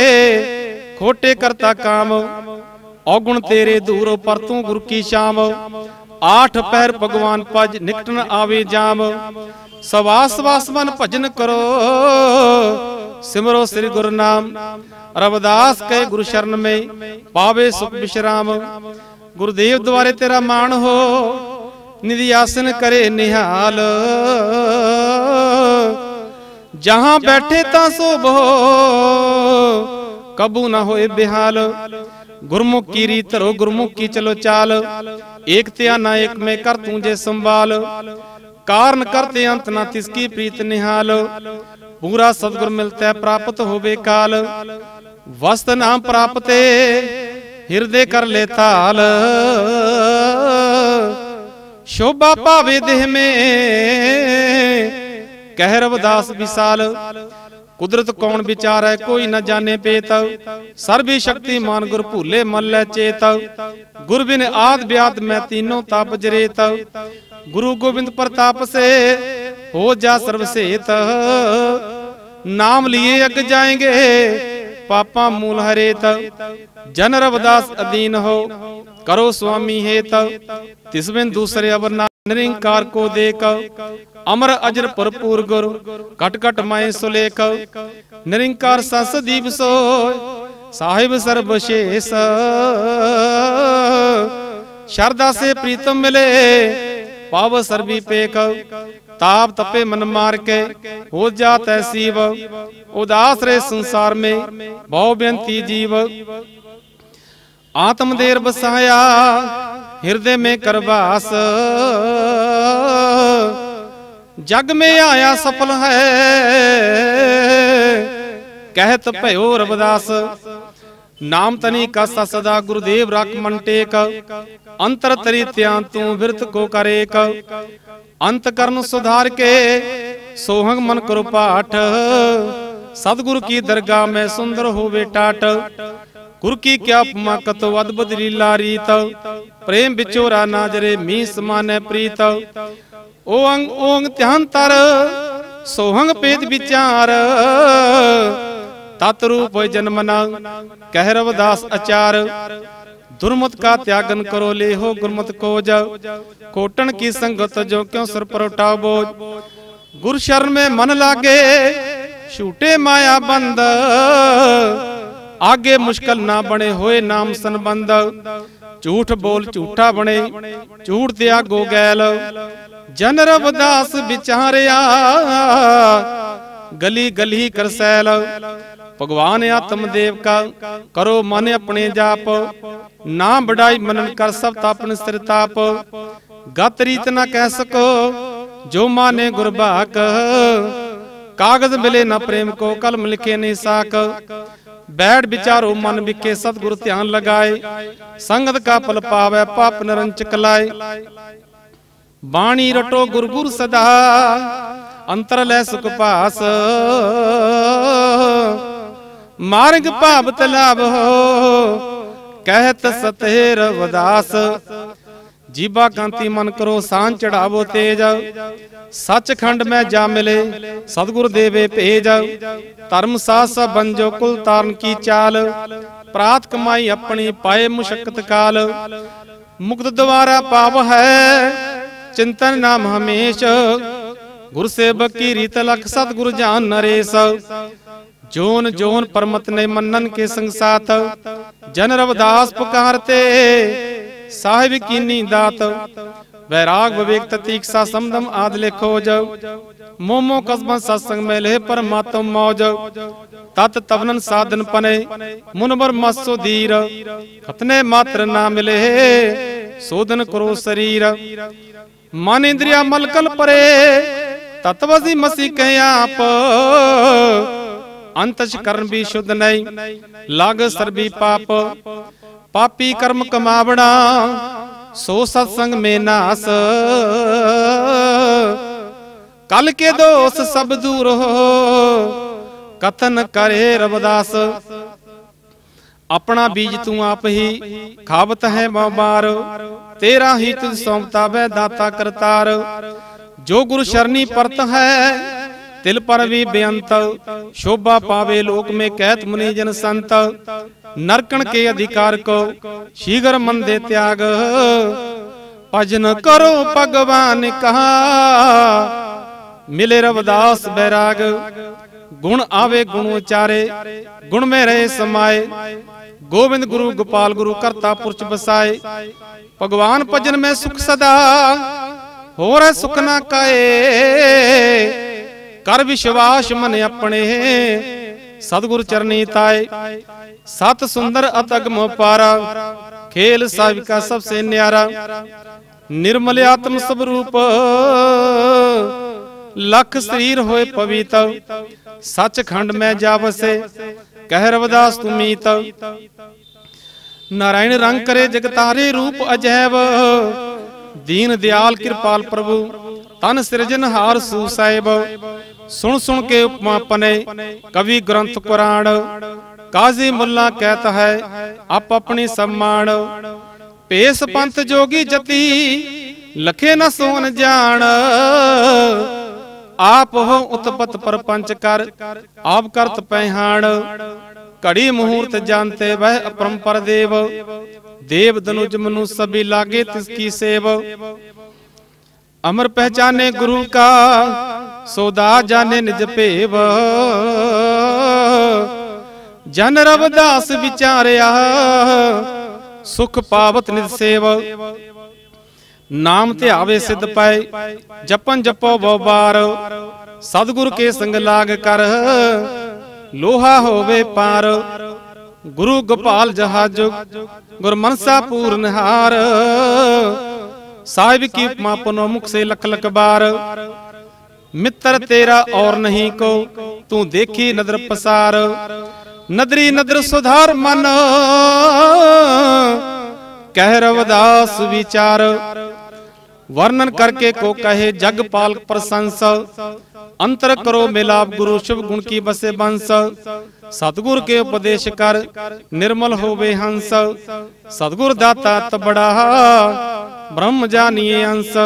ਖੋਟੇ ਕਰਤਾ ਕਾਮ ਔਗੁਣ ਤੇਰੇ ਦੂਰ ਪਰ ਤੂੰ ਗੁਰ ਕੀ ਸ਼ਾਮ ਆਠ ਪਹਿਰ ਭਗਵਾਨ ਪਜ ਨਿਕਟਨ ਆਵੇ ਜਾਮ ਸਵਾਸ ਵਾਸ ਮਨ ਭਜਨ ਕਰੋ ਸਿਮਰੋ ਸ੍ਰੀ ਗੁਰ ਨਾਮ ਰਵਿਦਾਸ ਕਹੇ ਗੁਰ ਸ਼ਰਨ ਮੇ ਪਾਵੇ ਸੁਖ ਬਿਸ਼ਰਾਮ ਗੁਰਦੇਵ ਦੁਆਰੇ ਤੇਰਾ ਮਾਣ ਹੋ ਨਿਧੀ ਆਸਨ ਕਰੇ ਨਿਹਾਲ ਜਹਾਂ ਬੈਠੇ ਤਾਂ ਸੋਭ ਕਬੂ ਨਾ ਹੋਏ ਬਿਹਾਲ ਗੁਰਮੁਖ ਕੀ ਰੀਤ ਰੋ ਗੁਰਮੁਖ ਕੀ ਚਲੋ ਚਾਲ ਏਕ ਤਿਆ ਨਾ ਏਕ ਮੈਂ ਕਰ ਤੂੰ ਜੇ ਸੰਭਾਲ ਕਾਰਨ ਕਰਤੇ ਅੰਤ ਨਾ ਤਿਸ ਕੀ ਪ੍ਰੀਤ ਨਿਹਾਲ ਪੂਰਾ ਸਤਗੁਰ ਮਿਲਤਾ ਪ੍ਰਾਪਤ ਹੋਵੇ ਕਾਲ ਵਸਤ ਨਾਮ ਪ੍ਰਾਪਤੇ ਹਿਰਦੇ ਕਰ ਲੈ ਥਾਲ ਸ਼ੋਭਾ ਪਾਵੇ ਦੇਹ ਮੇ ਕਹਿ ਰਵਦਾਸ ਵਿਸਾਲ ਕੁਦਰਤ ਕੌਣ ਵਿਚਾਰੈ ਕੋਈ ਨਾ ਜਾਣੇ ਪੇਤ ਸਰਬੀ ਸ਼ਕਤੀਮਾਨ ਗੁਰ ਭੂਲੇ ਮੱਲੈ ਚੇਤ ਗੁਰ ਬਿਨ ਆਦ ਬਿਆਦ ਮੈਂ ਤੀਨੋ ਤਪ ਜਰੇਤ ਗੁਰੂ ਗੋਬਿੰਦ ਪ੍ਰਤਾਪ ਸੇ ਹੋ ਜਾ ਸਰਬ ਸੇਤ ਨਾਮ ਲਿਏ ਅਗ ਜਾਏਗੇ ਪਾਪਾਂ ਮੂਲ ਹਰੇਤ ਜਨ ਰਵਦਾਸ ਅਦੀਨ ਹੋ ਕਰੋ ਸੁਆਮੀ ਹੈ ਤਉ ਤਿਸ ਬਿਨ ਦੂਸਰੇ ਅਵਰ ਨਾ ਨਿਰੰਕਾਰ ਕੋ ਦੇਖ ਅਮਰ ਅਜਰ ਭਰਪੂਰ ਗੁਰ ਕਟ ਕਟ ਮੈਂ ਸੁਲੇਖ ਨਿਰੰਕਾਰ ਸੰਸ ਦੀਪ ਸੋ ਸਾਹਿਬ ਸਰਬ ਸ਼ੇਸ ਸ਼ਰਦਾ ਸੇ ਪ੍ਰੀਤਮ ਮਿਲੇ ਪਾਵ ਸਰਬੀ ਪੇਕ ਤਾਪ ਤੱਪੇ ਮਨ ਮਾਰ ਕੇ ਹੋ ਜਾ ਤੈਸੀਵ ਉਦਾਸ ਰੇ ਸੰਸਾਰ ਮੇ ਬਹੁ ਬੇਨਤੀ ਜੀਵ ਆਤਮ ਦੇਰ ਬਸਾਇਆ ਹਿਰਦੇ ਮੇ ਕਰਵਾਸ ਜਗ ਮੇ ਆਇਆ ਸਫਲ ਹੈ ਕਹਿਤ ਭਇਓ ਰਬਦਾਸ ਨਾਮ ਤਨੀ ਕਸਾ ਸਦਾ ਗੁਰਦੇਵ ਰਖ ਮਨ ਟੇਕ ਅੰਤਰ ਤਰੀ ਤਿਆਂ ਤੂੰ ਵਿਰਤ ਕੋ ਕਰੇਕ ਅੰਤ ਕਰਨ ਸੁਧਾਰ ਕੇ ਸੋਹੰਗ ਮਨ ਕਰੋ ਸਤਗੁਰ ਕੀ ਦਰਗਾਹ ਮੈਂ ਸੁੰਦਰ ਹੋਵੇ ਟਾਟ ਗੁਰ ਕੀ ਕਿਆ ਉਪਮਾ ਕਤ ਵਦ ਬਦਰੀ ਲਾਰੀਤ ਪ੍ਰੇਮ ਵਿਚੋਰਾ ਨਾਜਰੇ ਮੀ ਸਮਾਨੈ ਪ੍ਰੀਤ ਓੰਗ ਓੰਗ ਧਿਆਨ ਤਰ ਸੋਹੰਗ ਪੇਤ ਵਿਚਾਰ ਤਤ ਰੂਪ ਜਨਮਨਾ ਕਹਿ ਰਵਦਾਸ ਅਚਾਰ ਦੁਰਮਤ ਕਾ ਤਿਆਗਨ ਕਰੋ ਲੇਹੋ ਗੁਰਮਤ ਕੋਜ ਕੋਟਣ ਕੀ ਸੰਗਤ ਜੋ ਕਿਉ ਸਰ ਪਰ ਟਾਬੋ ਗੁਰ ਸ਼ਰਨ ਮੇ ਮਨ ਲਾਗੇ ਛੂਟੇ ਮਾਇਆ ਬੰਦ ਆਗੇ ਮੁਸ਼ਕਲ ਨਾ ਬਣੇ ਹੋਏ ਨਾਮ ਸੰਬੰਧ ਝੂਠ ਬੋਲ ਝੂਠਾ ਬਣੇ ਝੂਠ ਤੇ ਆਗੋ ਗੈਲ ਜਨ ਰਵਦਾਸ ਵਿਚਾਰਿਆ ਗਲੀ ਗਲੀ ਕਰਸੈਲ ਭਗਵਾਨ ਆਤਮ ਦੇਵ ਕਾ ਕਰੋ ਮਨ ਆਪਣੇ ਜਾਪ ਨਾਮ ਬੜਾਈ ਮਨਨ ਕਰ ਸਭ ਤਾਪਨ ਸਿਰ ਤਾਪ ਗਤ ਰੀਤ ਨਾ ਕਹਿ ਸਕੋ ਜੋ ਮਾਨੇ ਗੁਰਬਾਕ ਕਾਗਜ਼ ਮਿਲੇ ਨਾ ਪ੍ਰੇਮ ਕੋ ਕਲਮ ਲਿਖੇ ਨਹੀਂ ਸਾਕ ਬੈਠ ਵਿਚਾਰੋ ਮਨ ਵਿਕੇ ਸਤਗੁਰ ਧਿਆਨ ਲਗਾਏ ਸੰਗਤ ਕਾ ਪਲ ਪਾਵੇ ਪਾਪ ਨਿਰੰਚਕ ਲਾਏ ਬਾਣੀ ਰਟੋ ਗੁਰਗੁਰ ਸਦਾ ਅੰਤਰ ਲੈ ਸੁਖ ਪਾਸ ਮਾਰਗ ਭਾਵਤ ਲਾਭੋ ਕਹਿਤ ਸਤਹਿਰ ਵਦਾਸ ਜੀਬਾ ਕਾਂਤੀ ਮਨ ਕਰੋ ਸਾਂ ਚੜਾਵੋ ਤੇਜ ਸੱਚਖੰਡ ਮੈਂ ਜਾ ਮਿਲੇ ਸਤਗੁਰ ਦੇਵੇ ਭੇਜ ਧਰਮ ਸਾਸ ਸਭ ਬੰਜੋ ਕੁਲ ਤਾਰਨ ਕੀ ਚਾਲ ਪ੍ਰਾਤ ਕਮਾਈ ਆਪਣੀ ਪਾਏ ਮੁਸ਼ਕਤ ਕਾਲ ਮੁਕਤ ਦਵਾਰਾ ਪਾਵ ਹੈ ਚਿੰਤਨ ਨਾਮ ਹਮੇਸ਼ ਗੁਰ ਸੇਵਕ ਕੀ ਰੀਤ ਲਖ ਸਤਗੁਰ ਜਾਨ ਨਰੇਸ਼ जोन जोन परमत ने मनन के संग साथ जन रवदास पुकारते ਸਾਹਿਬ ਕੀਨੀ ਦਾਤ ਵੈਰਾਗ ਵਿਵੇਕ ਤਤੀਕਸਾ ਸਮਦਮ ਆਦ ਲਿਖੋ ਜਉ ਮੋਮੋ ਕਸਬਾ ਸਤਸੰਗ ਮੇ ਲੈ ਪਰਮਾਤਮ ਮੌਜ ਤਤ ਤਵਨਨ ਸਾਧਨ ਪਨੇ ਮੁਨਬਰ ਮਸੋ ਧੀਰ ਖਤਨੇ ਮਾਤਰ ਨਾ ਮਿਲੇ ਸੋਧਨ ਕਰੋ ਸਰੀਰ ਮਨ ਇੰਦਰੀਆ ਮਲਕਲ ਪਰੇ ਤਤਵਸੀ ਮਸੀ ਕਹਿ ਆਪ ਅੰਤਚ ਕਰਨ ਵੀ ਸ਼ੁੱਧ ਨਹੀਂ ਲਗ ਸਰਬੀ ਪਾਪ ਪਾਪੀ ਕਰਮ ਕਮਾਵਣਾ ਸੋ ਸਤ ਸੰਗ ਮੇ ਨਾਸ ਕਲ ਕੇ ਦੋਸ ਸਭ ਦੂਰ ਹੋ ਕਤਨ ਕਰੇ ਰਬਦਾਸ ਆਪਣਾ ਬੀਜ ਤੂੰ ਆਪ ਹੀ ਖਾਵਤ ਹੈ ਮਾਰ ਤੇਰਾ ਹੀ ਤੁਧ ਸੌਂਪਤਾ ਵੈ ਦਾਤਾ ਕਰਤਾਰ ਜੋ ਗੁਰ ਸ਼ਰਨੀ ਪਰਤ ਹੈ ਤਿਲ ਪਰ ਵੀ ਬੇਅੰਤ ਸ਼ੋਭਾ ਪਾਵੇ ਲੋਕ ਮੇ ਕਹਿਤ ਮੁਨੀ ਜਨ ਸੰਤ ਨਰਕਣ ਕੇ ਅਧਿਕਾਰ ਕੋ ਸ਼ੀਗਰ ਮੰਦੇ ਤਿਆਗ ਭਜਨ ਕਰੋ ਭਗਵਾਨ ਕਹਾ ਮਿਲੇ ਰਵਦਾਸ ਬੈਰਾਗ ਗੁਣ ਆਵੇ ਗੁਣ ਉਚਾਰੇ ਗੁਣ ਮੇ ਰਹੇ ਸਮਾਏ ਗੋਬਿੰਦ ਗੁਰੂ ਗੋਪਾਲ ਗੁਰੂ ਕਰਤਾ ਪੁਰਖ ਬਸਾਏ ਭਗਵਾਨ ਭਜਨ ਮੈਂ ਸੁਖ ਸਦਾ ਹੋਰ ਸੁਖ ਨਾ ਕਾਏ ਕਰ ਵਿਸ਼ਵਾਸ ਮਨ ਆਪਣੇ ਸਤਗੁਰ ਚਰਨੀ ਤਾਏ ਸਤ ਸੁੰਦਰ ਅਤਗਮ ਪਾਰਾ ਖੇਲ ਸਾਹਿਬ ਕਾ ਸਭ ਸੇ ਨਿਆਰਾ ਨਿਰਮਲ ਆਤਮ ਸਭ ਰੂਪ ਲਖ ਸਰੀਰ ਹੋਏ ਪਵਿੱਤ ਸੱਚਖੰਡ ਮੈਂ ਜਾਵਸੇ ਕਹਿ ਰਵਦਾਸ ਤੁਮੀਤ ਨਾਰਾਇਣ ਰੰਗ ਕਰੇ ਜਗਤਾਰੇ ਰੂਪ ਅਜੈਵ ਦੀਨ ਦਿਆਲ ਕਿਰਪਾਲ ਪ੍ਰਭੂ ਤਨ ਸਿਰਜਨ ਹਾਰ ਸੂ ਸਾਹਿਬ ਸੁਣ ਸੁਣ ਕੇ ਉਪਮਾ ਪਨੇ ਕਵੀ ਗ੍ਰੰਥ ਪੁਰਾਣ ਕਾਜ਼ੀ ਮੁੱਲਾ ਕਹਿਤ ਹੈ ਆਪ ਆਪਣੀ ਸਮਾਨ ਪੇਸ ਪੰਥ ਜੋਗੀ ਜਤੀ ਲਖੇ ਨ ਸੋਨ ਜਾਣ ਆਪ ਹੋ ਉਤਪਤ ਪਰਪੰਚ ਕਰ ਆਪ ਕਰਤ ਪਹਿਹਾਣ ਘੜੀ ਮਹੂਰਤ ਜਾਣਤੇ ਵਹਿ ਅਪਰੰਪਰ ਦੇਵ ਦੇਵ ਦਨੁਜ ਮਨੁ ਸਭੀ ਲਾਗੇ ਤਿਸ ਕੀ ਸੇਵ ਅਮਰ ਪਹਿਚਾਨੇ ਗੁਰੂ ਕਾ ਸੋਦਾ ਜਾਣੇ ਨਿਜ ਭੇਵ ਜਨ ਰਵਦਾਸ ਵਿਚਾਰਿਆ ਸੁਖ ਪਾਵਤ ਨਿਤ ਸੇਵ ਨਾਮ ਧਿਆਵੇ ਸਿੱਧ ਪਏ ਜਪਨ ਜਪੋ ਬੋਬਾਰ ਸਤਗੁਰ ਕੇ ਸੰਗ ਲਾਗ ਕਰ ਲੋਹਾ ਹੋਵੇ ਪਾਰ ਗੁਰੂ ਗੋਪਾਲ ਜਹਾਜ ਗੁਰਮਨਸਾ ਪੂਰਨ ਹਾਰ साहिब की पुनो मुख से लख लख बार मित्र तेरा और नहीं को तू देखी नदर पसार नदरी नदर सुधार मन कह रवदास विचार वर्णन करके को कहे जग पाल प्रशंस अंतर करो मिलाप गुरु शुभ गुण की बसे बंस सतगुर के उपदेश कर निर्मल होवे हंस सतगुर दाता तबड़ा ਬ੍ਰਹਮ ਜਾਨੀਏ ਅੰਸ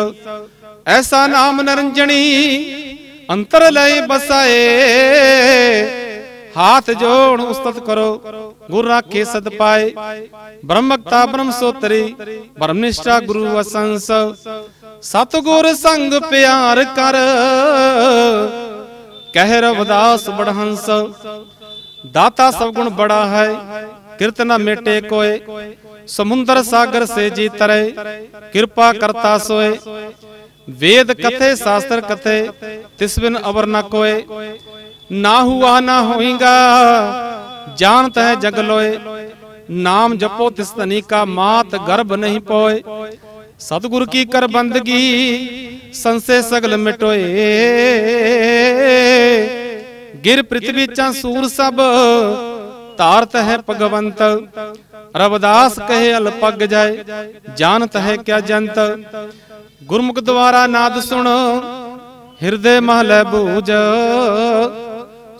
ਐਸਾ ਨਾਮ ਨਰੰਜਣੀ ਅੰਤਰ ਲੈ ਬਸਾਏ ਹਾਥ ਜੋੜ ਉਸਤਤ ਕਰੋ ਗੁਰ ਰਾਖੇ ਸਦ ਪਾਏ ਬ੍ਰਹਮਕਤਾ ਬ੍ਰਹਮ ਸੋਤਰੀ ਬ੍ਰਹਮਨਿਸ਼ਟਾ ਗੁਰੂ ਅਸੰਸ ਸਤ ਗੁਰ ਸੰਗ ਪਿਆਰ ਕਰ ਕਹਿ ਰਵਦਾਸ ਬੜਹੰਸ ਦਾਤਾ ਸਭ ਗੁਣ ਬੜਾ ਹੈ ਕਿਰਤ ਨਾ ਮੇਟੇ ਕੋਏ ਸਮੁੰਦਰ ਸਾਗਰ ਸੇ ਜੀ ਤਰੇ ਕਿਰਪਾ ਕਰਤਾ ਸੋਏ ਵੇਦ ਕਥੇ ਸ਼ਾਸਤਰ ਕਥੇ ਤਿਸ ਬਿਨ ਅਵਰ ਨ ਕੋਏ ਨਾ ਹੁਆ ਨਾ ਹੋਏਗਾ ਜਾਣਤ ਹੈ ਜਗ ਲੋਏ ਨਾਮ ਜਪੋ ਤਿਸ ਤਨੀ ਕਾ ਮਾਤ ਗਰਭ ਨਹੀਂ ਪੋਏ ਸਤਿਗੁਰ ਕੀ ਕਰ ਬੰਦਗੀ ਸੰਸੇ ਸਗਲ ਮਿਟੋਏ ਗਿਰ ਪ੍ਰਿਥਵੀ ਚਾ ਸੂਰ ਸਭ ਧਾਰਤ ਹੈ ਭਗਵੰਤ ਰਬਦਾਸ ਕਹੇ ਅਲਪਗ ਜਾਏ ਜਾਣਤ ਹੈ ਕਿਆ ਜੰਤ ਗੁਰਮੁਖ ਦੁਆਰਾ ਨਾਦ ਸੁਣ ਹਿਰਦੇ ਮਹਲੇ ਬੂਜ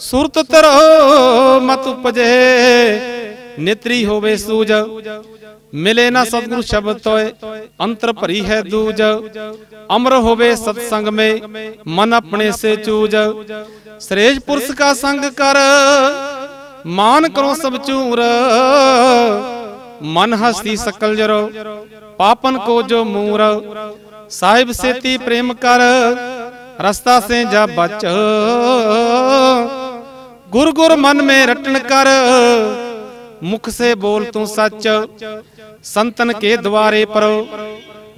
ਸੁਰਤ ਤਰੋ ਮਤ ਉਪਜੇ ਨੇਤਰੀ ਹੋਵੇ ਸੂਜ ਮਿਲੇ ਨਾ ਸਤਿਗੁਰ ਸ਼ਬਦ ਤੋਏ ਅੰਤਰ ਭਰੀ ਹੈ ਦੂਜ ਅਮਰ ਹੋਵੇ ਸਤ ਸੰਗ ਮੇ ਮਨ ਆਪਣੇ ਸੇ ਚੂਜ ਸ੍ਰੇਸ਼ ਪੁਰਸ਼ ਕਾ ਸੰਗ ਕਰ ਮਾਨ ਕਰੋ ਸਭ ਚੂਰ ਮਨ ਹਸਤੀ ਸਕਲ ਜਰੋ ਪਾਪਨ ਕੋ ਜੋ ਮੂਰ ਸਾਹਿਬ ਸੇਤੀ ਪ੍ਰੇਮ ਕਰ ਰਸਤਾ ਸੇ ਜਾ ਬਚ ਗੁਰ ਗੁਰ ਮਨ ਮੇ ਰਟਣ ਕਰ ਮੁਖ ਸੇ ਬੋਲ ਤੂੰ ਸੱਚ ਸੰਤਨ ਕੇ ਦਵਾਰੇ ਪਰ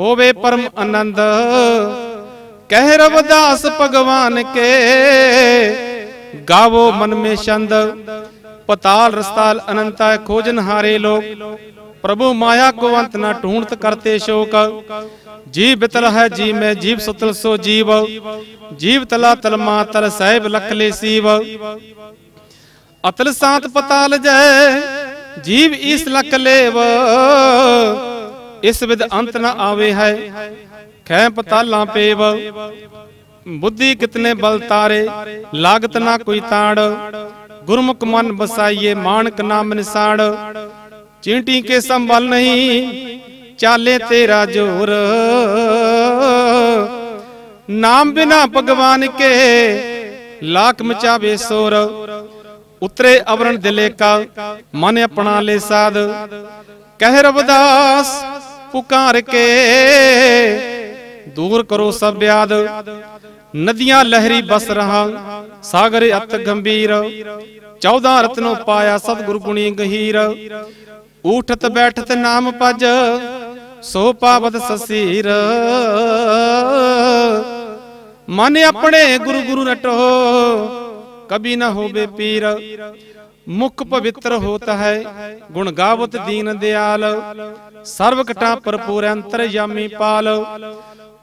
ਹੋਵੇ ਪਰਮ ਆਨੰਦ ਕਹਿ ਰਵਦਾਸ ਭਗਵਾਨ ਕੇ ਗਾਵੋ ਮਨ ਮੇ ਛੰਦ ਪਤਾਲ ਰਸਤਾਲ ਅਨੰਤਾ ਖੋਜਨ ਹਾਰੇ ਲੋਕ ਪ੍ਰਭੂ ਮਾਇਆ ਕੋ ਅੰਤ ਨਾ ਢੂੰਡਤ ਕਰਤੇ ਸ਼ੋਕ ਜੀਵ ਬਿਤਲ ਹੈ ਜੀ ਮੈਂ ਜੀਵ ਸਤਲ ਸੋ ਜੀਵ ਜੀਵ ਤਲਾ ਤਲ ਮਾ ਤਲ ਸਾਹਿਬ ਲਖ ਲੇ ਸੀਵ ਅਤਲ ਸਾਤ ਪਤਾਲ ਜੈ ਜੀਵ ਇਸ ਲਖ ਲੇਵ ਇਸ ਵਿਦ ਅੰਤ ਨ ਆਵੇ ਹੈ ਖੈ ਪਤਾਲਾਂ ਪੇਵ ਬੁੱਧੀ ਕਿਤਨੇ ਬਲ ਤਾਰੇ ਲਾਗਤ ਨਾ ਕੋਈ ਤਾੜ ਗੁਰਮੁਖ ਮਨ ਬਸਾਈਏ ਮਾਨਕ ਨਾਮ ਨਿਸਾੜ ਚੀਂਟੀ ਕੇ ਸੰਭਲ ਨਹੀਂ ਚਾਲੇ ਤੇਰਾ ਜੋਰ ਨਾਮ ਬਿਨਾ ਭਗਵਾਨ ਕੇ ਲਾਖ ਮਚਾਵੇ ਸੋਰ ਉਤਰੇ ਅਵਰਣ ਦਿਲੇ ਕਾ ਮਨ ਆਪਣਾ ਲੈ ਸਾਧ ਕਹਿ ਰਬਦਾਸ ਪੁਕਾਰ ਕੇ ਦੂਰ ਕਰੋ ਸਭ ਬਿਆਦ ਨਦੀਆਂ ਲਹਿਰੀ ਬਸ ਰਹਾ ਸਾਗਰ ਅਤ ਗੰਭੀਰ 14 ਰਤਨੋ ਪਾਇਆ ਸਤਿਗੁਰ ਗੁਣੀ ਗਹੀਰ ਉਠਤ ਬੈਠਤ ਨਾਮ ਪਜ ਸੋ ਪਾਵਤ ਸਸੀਰ ਮਨ ਆਪਣੇ ਗੁਰੂ ਗੁਰੂ ਨਟੋ ਕਬੀ ਨਾ ਹੋਵੇ ਪੀਰ ਮੁਖ ਪਵਿੱਤਰ ਹੋਤ ਹੈ ਗੁਣ ਗਾਵਤ ਦੀਨ ਦਿਆਲ ਸਰਵ ਕਟਾ ਪਰਪੂਰ ਅੰਤਰ ਯਾਮੀ ਪਾਲ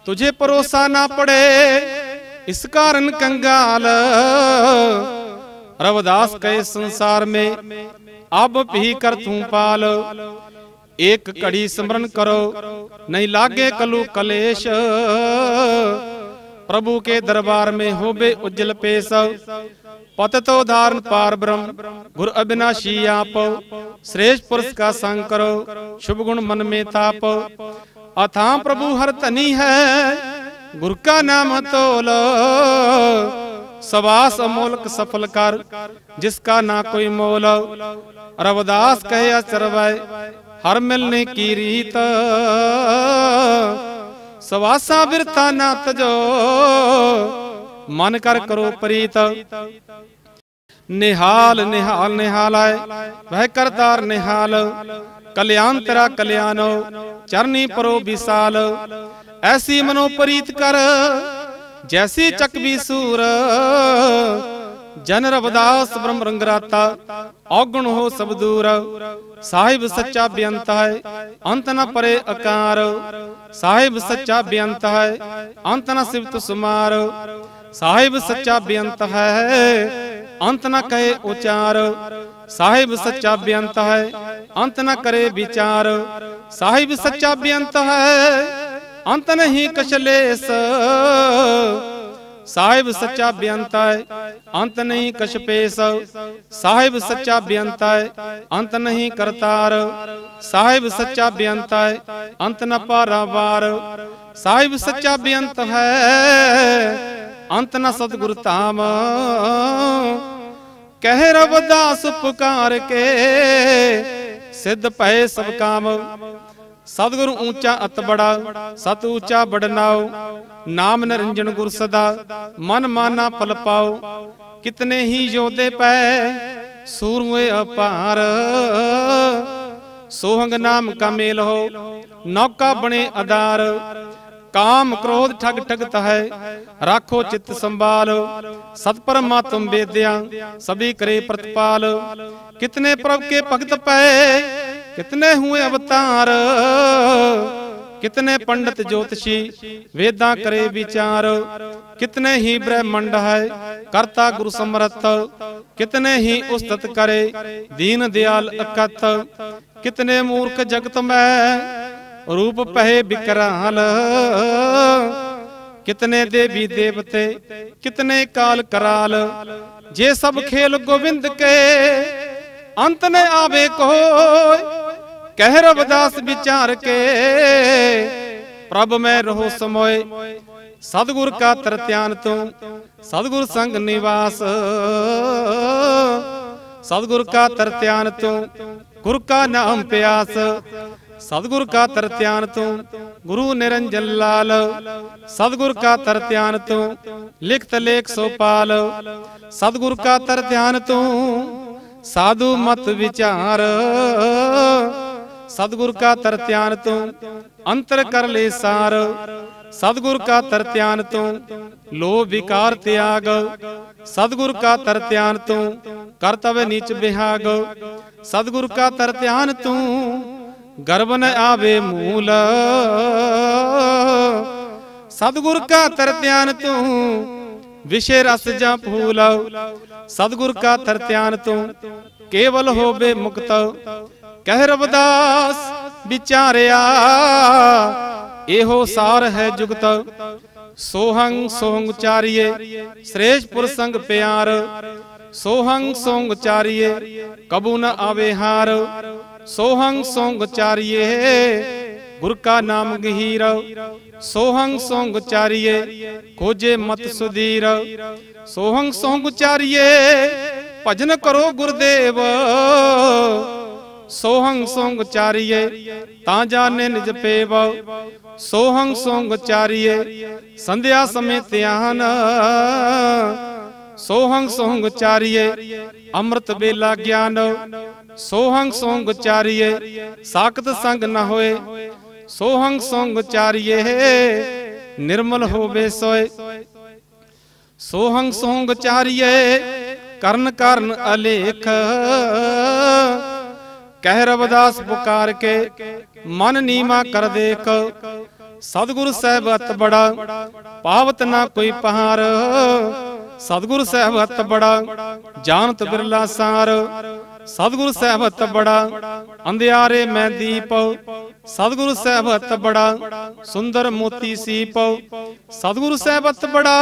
ਤੁਝੇ ਪਰੋਸਾ ਨਾ ਪੜੇ इस कारण कंगाल रवदास कहे संसार में अब भी कर तू पाल एक कड़ी स्मरण करो नहीं लागे कलु कलेश प्रभु के दरबार में हो बे उज्जल पेश पत तो धारण पार ब्रह्म गुरु अविनाशी आप श्रेष्ठ पुरुष का संग करो शुभ गुण मन में ताप अथा प्रभु हर तनी है ਗੁਰ ਕਾ ਨਾਮ ਤੋਲ ਸਵਾਸ ਅਮੋਲਕ ਸਫਲ ਕਰ ਜਿਸ ਕਾ ਨਾ ਕੋਈ ਮੋਲ ਰਵਦਾਸ ਕਹੇ ਅਚਰਵੈ ਹਰ ਮਿਲਨੇ ਕੀ ਰੀਤ ਸਵਾਸਾ ਬਿਰਤਾ ਨਾ ਤਜੋ ਮਨ ਕਰ ਕਰੋ ਪ੍ਰੀਤ ਨਿਹਾਲ ਨਿਹਾਲ ਨਿਹਾਲਾਏ ਵਹਿ ਕਰਤਾਰ ਨਿਹਾਲ ਕਲਿਆਣ ਤੇਰਾ ਕਲਿਆਣੋ ਚਰਨੀ ਪਰੋ ਵਿਸਾਲ ਐਸੀ ਮਨੋਪਰੀਤ ਕਰ ਜੈਸੀ ਚੱਕਵੀ ਸੂਰ ਜਨ ਰਵਦਾਸ ਬ੍ਰਹਮ ਰੰਗਰਾਤਾ ਔਗਣ ਹੋ ਸਭ ਦੂਰ ਸਾਹਿਬ ਸੱਚਾ ਬੇਅੰਤ ਹੈ ਅੰਤ ਨ ਪਰੇ ਆਕਾਰ ਸਾਹਿਬ ਸੱਚਾ ਬੇਅੰਤ ਹੈ ਅੰਤ ਨ ਸਿਵਤ ਸੁਮਾਰ ਸਾਹਿਬ ਸੱਚਾ ਬੇਅੰਤ ਹੈ ਅੰਤ ਨ ਕਹੇ ਉਚਾਰ ਸਾਹਿਬ ਸੱਚਾ ਬੇਅੰਤ ਹੈ ਅੰਤ ਨ ਕਰੇ ਵਿਚਾਰ ਸਾਹਿਬ ਸੱਚਾ ਬੇਅੰਤ ਹੈ ਅੰਤ ਨਹੀਂ ਕਛਲੇਸ ਸਾਹਿਬ ਸੱਚਾ ਬੇਅੰਤ ਹੈ ਅੰਤ ਨਹੀਂ ਕਛਪੇਸ ਸਾਹਿਬ ਸੱਚਾ ਬੇਅੰਤ ਹੈ ਅੰਤ ਨਹੀਂ ਕਰਤਾਰ ਸਾਹਿਬ ਸੱਚਾ ਬੇਅੰਤ ਹੈ ਅੰਤ ਨ ਪਾਰਾ ਵਾਰ ਸਾਹਿਬ ਸੱਚਾ ਬੇਅੰਤ ਹੈ ਅੰਤ ਨ ਸਤਗੁਰ ਧਾਮ ਕਹਿ ਰਬ ਪੁਕਾਰ ਕੇ ਸਿੱਧ ਭਏ ਸਭ ਕਾਮ ਸਤਿਗੁਰੂ ਉੱਚਾ ਅਤ ਬੜਾ ਸਤ ਉੱਚਾ ਬੜਨਾਓ ਨਾਮ ਨਰਿੰਜਨ ਗੁਰ ਸਦਾ ਮਨ ਮਾਨਾ ਫਲ ਪਾਓ ਕਿਤਨੇ ਹੀ ਜੋਦੇ ਪੈ ਸੂਰਮੇ ਅਪਾਰ ਸੋਹੰਗ ਨਾਮ ਕਾ ਮੇਲ ਹੋ ਨੌਕਾ ਬਣੇ ਆਧਾਰ ਕਾਮ ਕ੍ਰੋਧ ਠਗ ਠਗਤ ਹੈ ਰੱਖੋ ਚਿੱਤ ਸੰਭਾਲ ਸਤ ਪਰਮਾਤਮ ਬੇਦਿਆ ਸਭੀ ਕਰੇ ਪ੍ਰਤਪਾਲ ਕਿਤਨੇ ਪ੍ਰਭ ਕੇ ਭਗਤ ਪਏ कितने हुए अवतार कितने पंडित ज्योतिषी वेदा करे विचार कितने ही ब्रह्मंड है करता गुरु समरथ कितने ही उस्तत करे दीन दयाल अकथ कितने मूर्ख जगत में रूप पहे विकराल कितने देवी देवते कितने काल कराल जे सब खेल गोविंद के ਅੰਤ ਨੇ ਆਵੇ ਕੋਇ ਕਹਿ ਰਵਦਾਸ ਵਿਚਾਰ ਕੇ ਪ੍ਰਭ ਮੈਂ ਰਹੁ ਸਮੋਏ ਸਤਗੁਰ ਕਾ ਤਰਤਿਆਨ ਤੂੰ ਸਤਗੁਰ ਸੰਗ ਨਿਵਾਸ ਸਤਗੁਰ ਕਾ ਤਰਤਿਆਨ ਤੂੰ ਗੁਰ ਕਾ ਨਾਮ ਪਿਆਸ ਸਤਗੁਰ ਕਾ ਤਰਤਿਆਨ ਤੂੰ ਗੁਰੂ ਨਿਰੰਜਨ ਲਾਲ ਸਤਗੁਰ ਕਾ ਤਰਤਿਆਨ ਤੂੰ ਲਿਖਤ ਲੇਖ ਸੋ ਪਾਲ ਸਤਗੁਰ ਕਾ ਤਰਤਿਆਨ ਤੂੰ ਸਾਧੂ ਮਤ ਵਿਚਾਰ ਸਤਗੁਰ ਕਾ ਤਰਤਿਆਨ ਧਿਆਨ ਤੋਂ ਅੰਤਰ ਕਰ ਲੈ ਸਾਰ ਸਤਗੁਰ ਕਾ ਤਰਤਿਆਨ ਧਿਆਨ ਤੋਂ ਲੋਭ ਵਿਕਾਰ ਤਿਆਗ ਸਤਗੁਰ ਕਾ ਤਰਤਿਆਨ ਧਿਆਨ ਤੋਂ ਕਰਤਵ ਨੀਚ ਬਿਹਾਗ ਸਤਗੁਰ ਕਾ ਤਰਤਿਆਨ ਧਿਆਨ ਤੋਂ ਗਰਬ ਨ ਆਵੇ ਮੂਲ ਸਤਗੁਰ ਕਾ ਤਰਤਿਆਨ ਧਿਆਨ ਤੋਂ ਵਿਸ਼ੇ ਰਸ ਜਾਂ ਫੂਲ ਸਤਗੁਰ ਕਾ ਤਰ ਧਿਆਨ ਤੂੰ ਕੇਵਲ ਹੋਵੇ ਮੁਕਤ ਕਹਿ ਰਬਦਾਸ ਵਿਚਾਰਿਆ ਇਹੋ ਸਾਰ ਹੈ ਜੁਗਤ ਸੋਹੰ ਸੋਹੰ ਚਾਰੀਏ ਸ੍ਰੇਸ਼ ਪੁਰਸੰਗ ਪਿਆਰ ਸੋਹੰ ਸੋਹੰ ਚਾਰੀਏ ਕਬੂ ਨ ਆਵੇ ਹਾਰ ਸੋਹੰ ਸੋਹੰ ਚਾਰੀਏ ਗੁਰ ਕਾ ਨਾਮ ਗਹੀਰ ਸੋਹੰ ਸੋਹੰ ਉਚਾਰੀਏ ਖੋਜੇ ਮਤ ਸੁਧੀਰ ਸੋਹੰ ਸੋਹੰ ਉਚਾਰੀਏ ਭਜਨ ਕਰੋ ਗੁਰਦੇਵ ਸੋਹੰ ਸੋਹੰ ਉਚਾਰੀਏ ਤਾਂ ਜਾਣੇ ਨਿਜ ਪੇਵ ਸੋਹੰ ਸੋਹੰ ਉਚਾਰੀਏ ਸੰਧਿਆ ਸਮੇਂ ਧਿਆਨ ਸੋਹੰ ਸੋਹੰ ਉਚਾਰੀਏ ਅੰਮ੍ਰਿਤ ਵੇਲਾ ਗਿਆਨ ਸੋਹੰ ਸੋਹੰ ਉਚਾਰੀਏ ਸਾਖਤ ਸੰਗ ਨਾ ਹੋਏ ਸੋਹੰਗ ਸੰਗ ਚਾਰੀਏ ਨਿਰਮਲ ਹੋਵੇ ਸੋਏ ਸੋਹੰਗ ਸੰਗ ਚਾਰੀਏ ਕਰਨ ਕਰਨ ਅਲੇਖ ਕਹਿ ਰਬਦਾਸ ਪੁਕਾਰ ਕੇ ਮਨ ਨੀਮਾ ਕਰ ਦੇਖ ਸਤਿਗੁਰ ਸਹਿਬ ਅਤ ਬੜਾ ਪਾਵਤ ਨਾ ਕੋਈ ਪਹਾਰ ਸਤਿਗੁਰ ਸਹਿਬ ਅਤ ਬੜਾ ਜਾਣਤ ਬਿਰਲਾ ਸਾਰ ਸਤਿਗੁਰੂ ਸਹਿਬਤ ਬੜਾ ਅੰਧਿਆਰੇ ਮੈਂ ਦੀਪ ਸਤਿਗੁਰੂ ਸਹਿਬਤ ਬੜਾ ਸੁੰਦਰ ਮੋਤੀ ਸੀਪ ਸਤਿਗੁਰੂ ਸਹਿਬਤ ਬੜਾ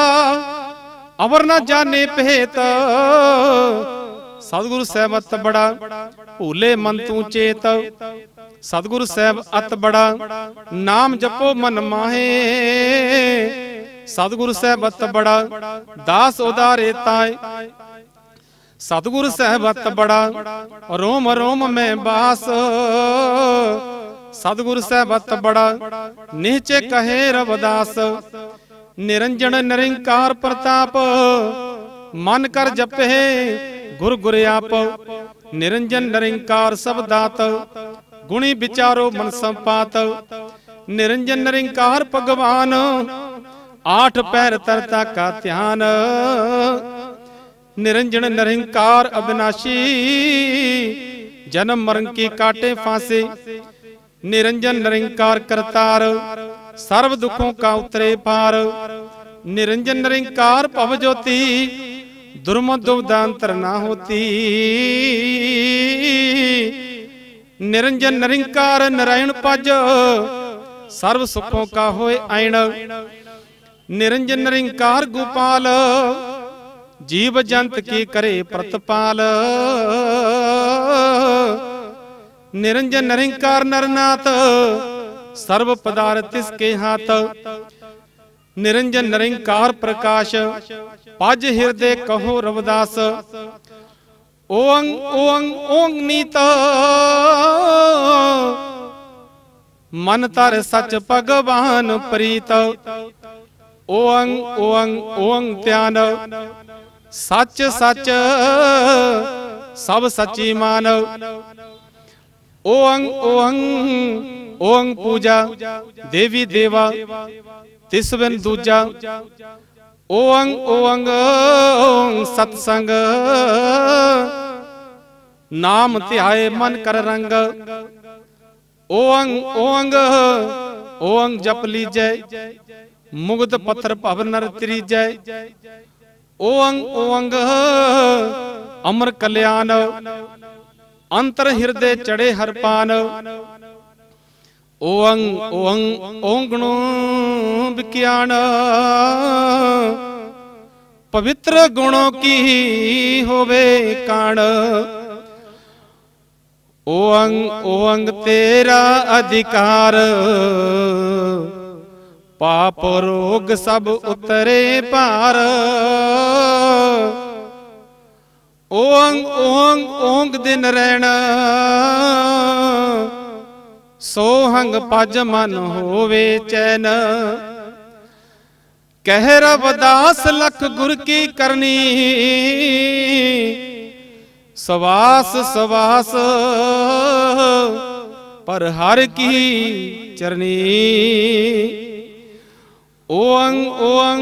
ਅਵਰ ਨਾ ਜਾਣੇ ਭੇਤ ਸਤਿਗੁਰੂ ਸਾਹਿਬ ਅਤ ਬੜਾ ਭੂਲੇ ਮਨ ਤੂੰ ਚੇਤ ਸਤਿਗੁਰੂ ਸਾਹਿਬ ਅਤ ਬੜਾ ਨਾਮ ਜਪੋ ਮਨ ਮਾਹੇ ਸਤਿਗੁਰੂ ਸਾਹਿਬ ਅਤ ਬੜਾ ਦਾਸ ਉਦਾਰੇ ਤਾਏ ਸਤਗੁਰ ਸਹਿਬਤ ਬੜਾ ਰੋਮ ਰੋਮ ਮੈਂ ਬਾਸ ਸਤਗੁਰ ਸਹਿਬਤ ਬੜਾ ਨਿਹਚੇ ਕਹੇ ਰਵਦਾਸ ਨਿਰੰਜਨ ਨਿਰੰਕਾਰ ਪ੍ਰਤਾਪ ਮਨ ਕਰ ਜਪੇ ਗੁਰ ਗੁਰ ਆਪ ਨਿਰੰਜਨ ਨਿਰੰਕਾਰ ਸਬਦਾਤ ਗੁਣੀ ਵਿਚਾਰੋ ਮਨ ਸੰਪਾਤ ਨਿਰੰਜਨ ਨਿਰੰਕਾਰ ਭਗਵਾਨ ਆਠ ਪੈਰ ਤਰਤਾ ਕਾ ਧਿਆਨ ਨਿਰੰਜਨ ਨਿਰੰਕਾਰ ਅਬਿਨਾਸ਼ੀ ਜਨਮ ਮਰਨ ਕੀ ਕਾਟੇ ਫਾਂਸੇ ਨਿਰੰਜਨ ਨਿਰੰਕਾਰ ਕਰਤਾਰ ਸਰਬ ਦੁਖੋਂ ਕਾ ਉਤਰੇ ਪਾਰ ਨਿਰੰਜਨ ਨਿਰੰਕਾਰ ਭਵ ਜੋਤੀ ਦੁਰਮਤ ਦੁਬਦਾਂ ਨਾ ਹੋਤੀ ਨਿਰੰਜਨ ਨਿਰੰਕਾਰ ਨਰਾਇਣ ਪਜ ਸਰਬ ਸੁਖੋਂ ਕਾ ਹੋਏ ਐਣ ਨਿਰੰਜਨ ਨਿਰੰਕਾਰ ਗੋਪਾਲ ਜੀਵ ਜੰਤ ਕੀ ਕਰੇ ਪ੍ਰਤਪਾਲ ਨਿਰੰਜਨ ਨਿਰੰਕਾਰ ਨਰਨਾਥ ਸਰਬ ਪਦਾਰਥ ਇਸ ਕੇ ਹਾਥ ਨਿਰੰਜਨ ਨਿਰੰਕਾਰ ਪ੍ਰਕਾਸ਼ ਪਜ ਹਿਰਦੇ ਕਹੋ ਰਵਦਾਸ ਓੰ ਓੰ ਓੰ ਨੀਤ ਮਨ ਤਰ ਸਚ ਭਗਵਾਨ ਪ੍ਰੀਤ ਓੰ ਓੰ ਓੰ ਧਿਆਨ ਸੱਚ ਸੱਚ ਸਭ ਸੱਚੀ ਮਾਨਵ ਓੰ ਓੰ ਓੰ ਪੂਜਾ ਦੇਵੀ ਦੇਵਾ ਤਿਸ ਬਿਨ ਦੂਜਾ ਓੰ ਓੰ ਓੰ ਸਤ ਸੰਗ ਨਾਮ ਧਿਆਏ ਮਨ ਕਰ ਰੰਗ ਓੰ ਓੰ ਓੰ ਜਪ ਲੀਜੈ ਮੁਗਤ ਪੱਥਰ ਭਵ ਨਰ ਤਰੀਜੈ ਓੰਗ ਓੰਗ ਅਮਰ ਕਲਿਆਣ ਅੰਤਰ ਹਿਰਦੇ ਚੜੇ ਹਰਪਾਨ ਓੰਗ ਓੰਗ ਓੰਗਣੋ ਵਿਕਿਆਣ ਪਵਿੱਤਰ ਗੁਣੋ ਕੀ ਹੋਵੇ ਕਣ ਓੰਗ ਓੰਗ ਤੇਰਾ ਅਧਿਕਾਰ ਪਾਪ ਰੋਗ ਸਭ ਉਤਰੇ ਭਾਰ ਓੰਗ ਓੰਗ ਓੰਗ ਦਿਨ ਰਹਿਣ ਸੋਹੰਗ ਪਜ ਮਨ ਹੋਵੇ ਚੈਨ ਕਹਿ ਰਬ ਲਖ ਗੁਰ ਕੀ ਕਰਨੀ ਸਵਾਸ ਸਵਾਸ ਪਰ ਹਰ ਕੀ ਚਰਨੀ ਓੰ ਓੰ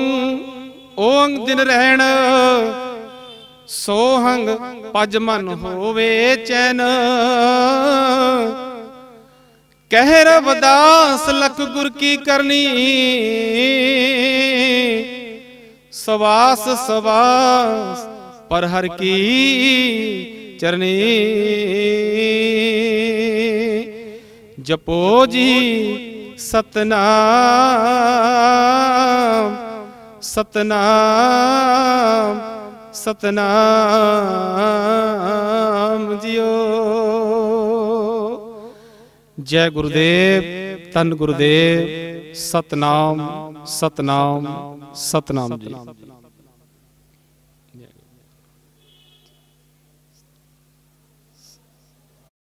ਓੰ ਦਿਨ ਰਹਿਣ ਸੋਹੰਗ ਪਜ ਮਨ ਹੋਵੇ ਚੈਨ ਕਹਿ ਰਵਦਾਸ ਲਖ ਗੁਰ ਕੀ ਕਰਨੀ ਸਵਾਸ ਸਵਾਸ ਪਰ ਹਰ ਕੀ ਚਰਨੀ ਜਪੋ ਜੀ ਸਤਨਾਮ ਸਤਨਾਮ ਸਤਨਾਮ ਜਿਓ ਜੈ ਗੁਰਦੇਵ ਤਨ ਗੁਰਦੇਵ ਸਤਨਾਮ ਸਤਨਾਮ ਸਤਨਾਮ ਜੀ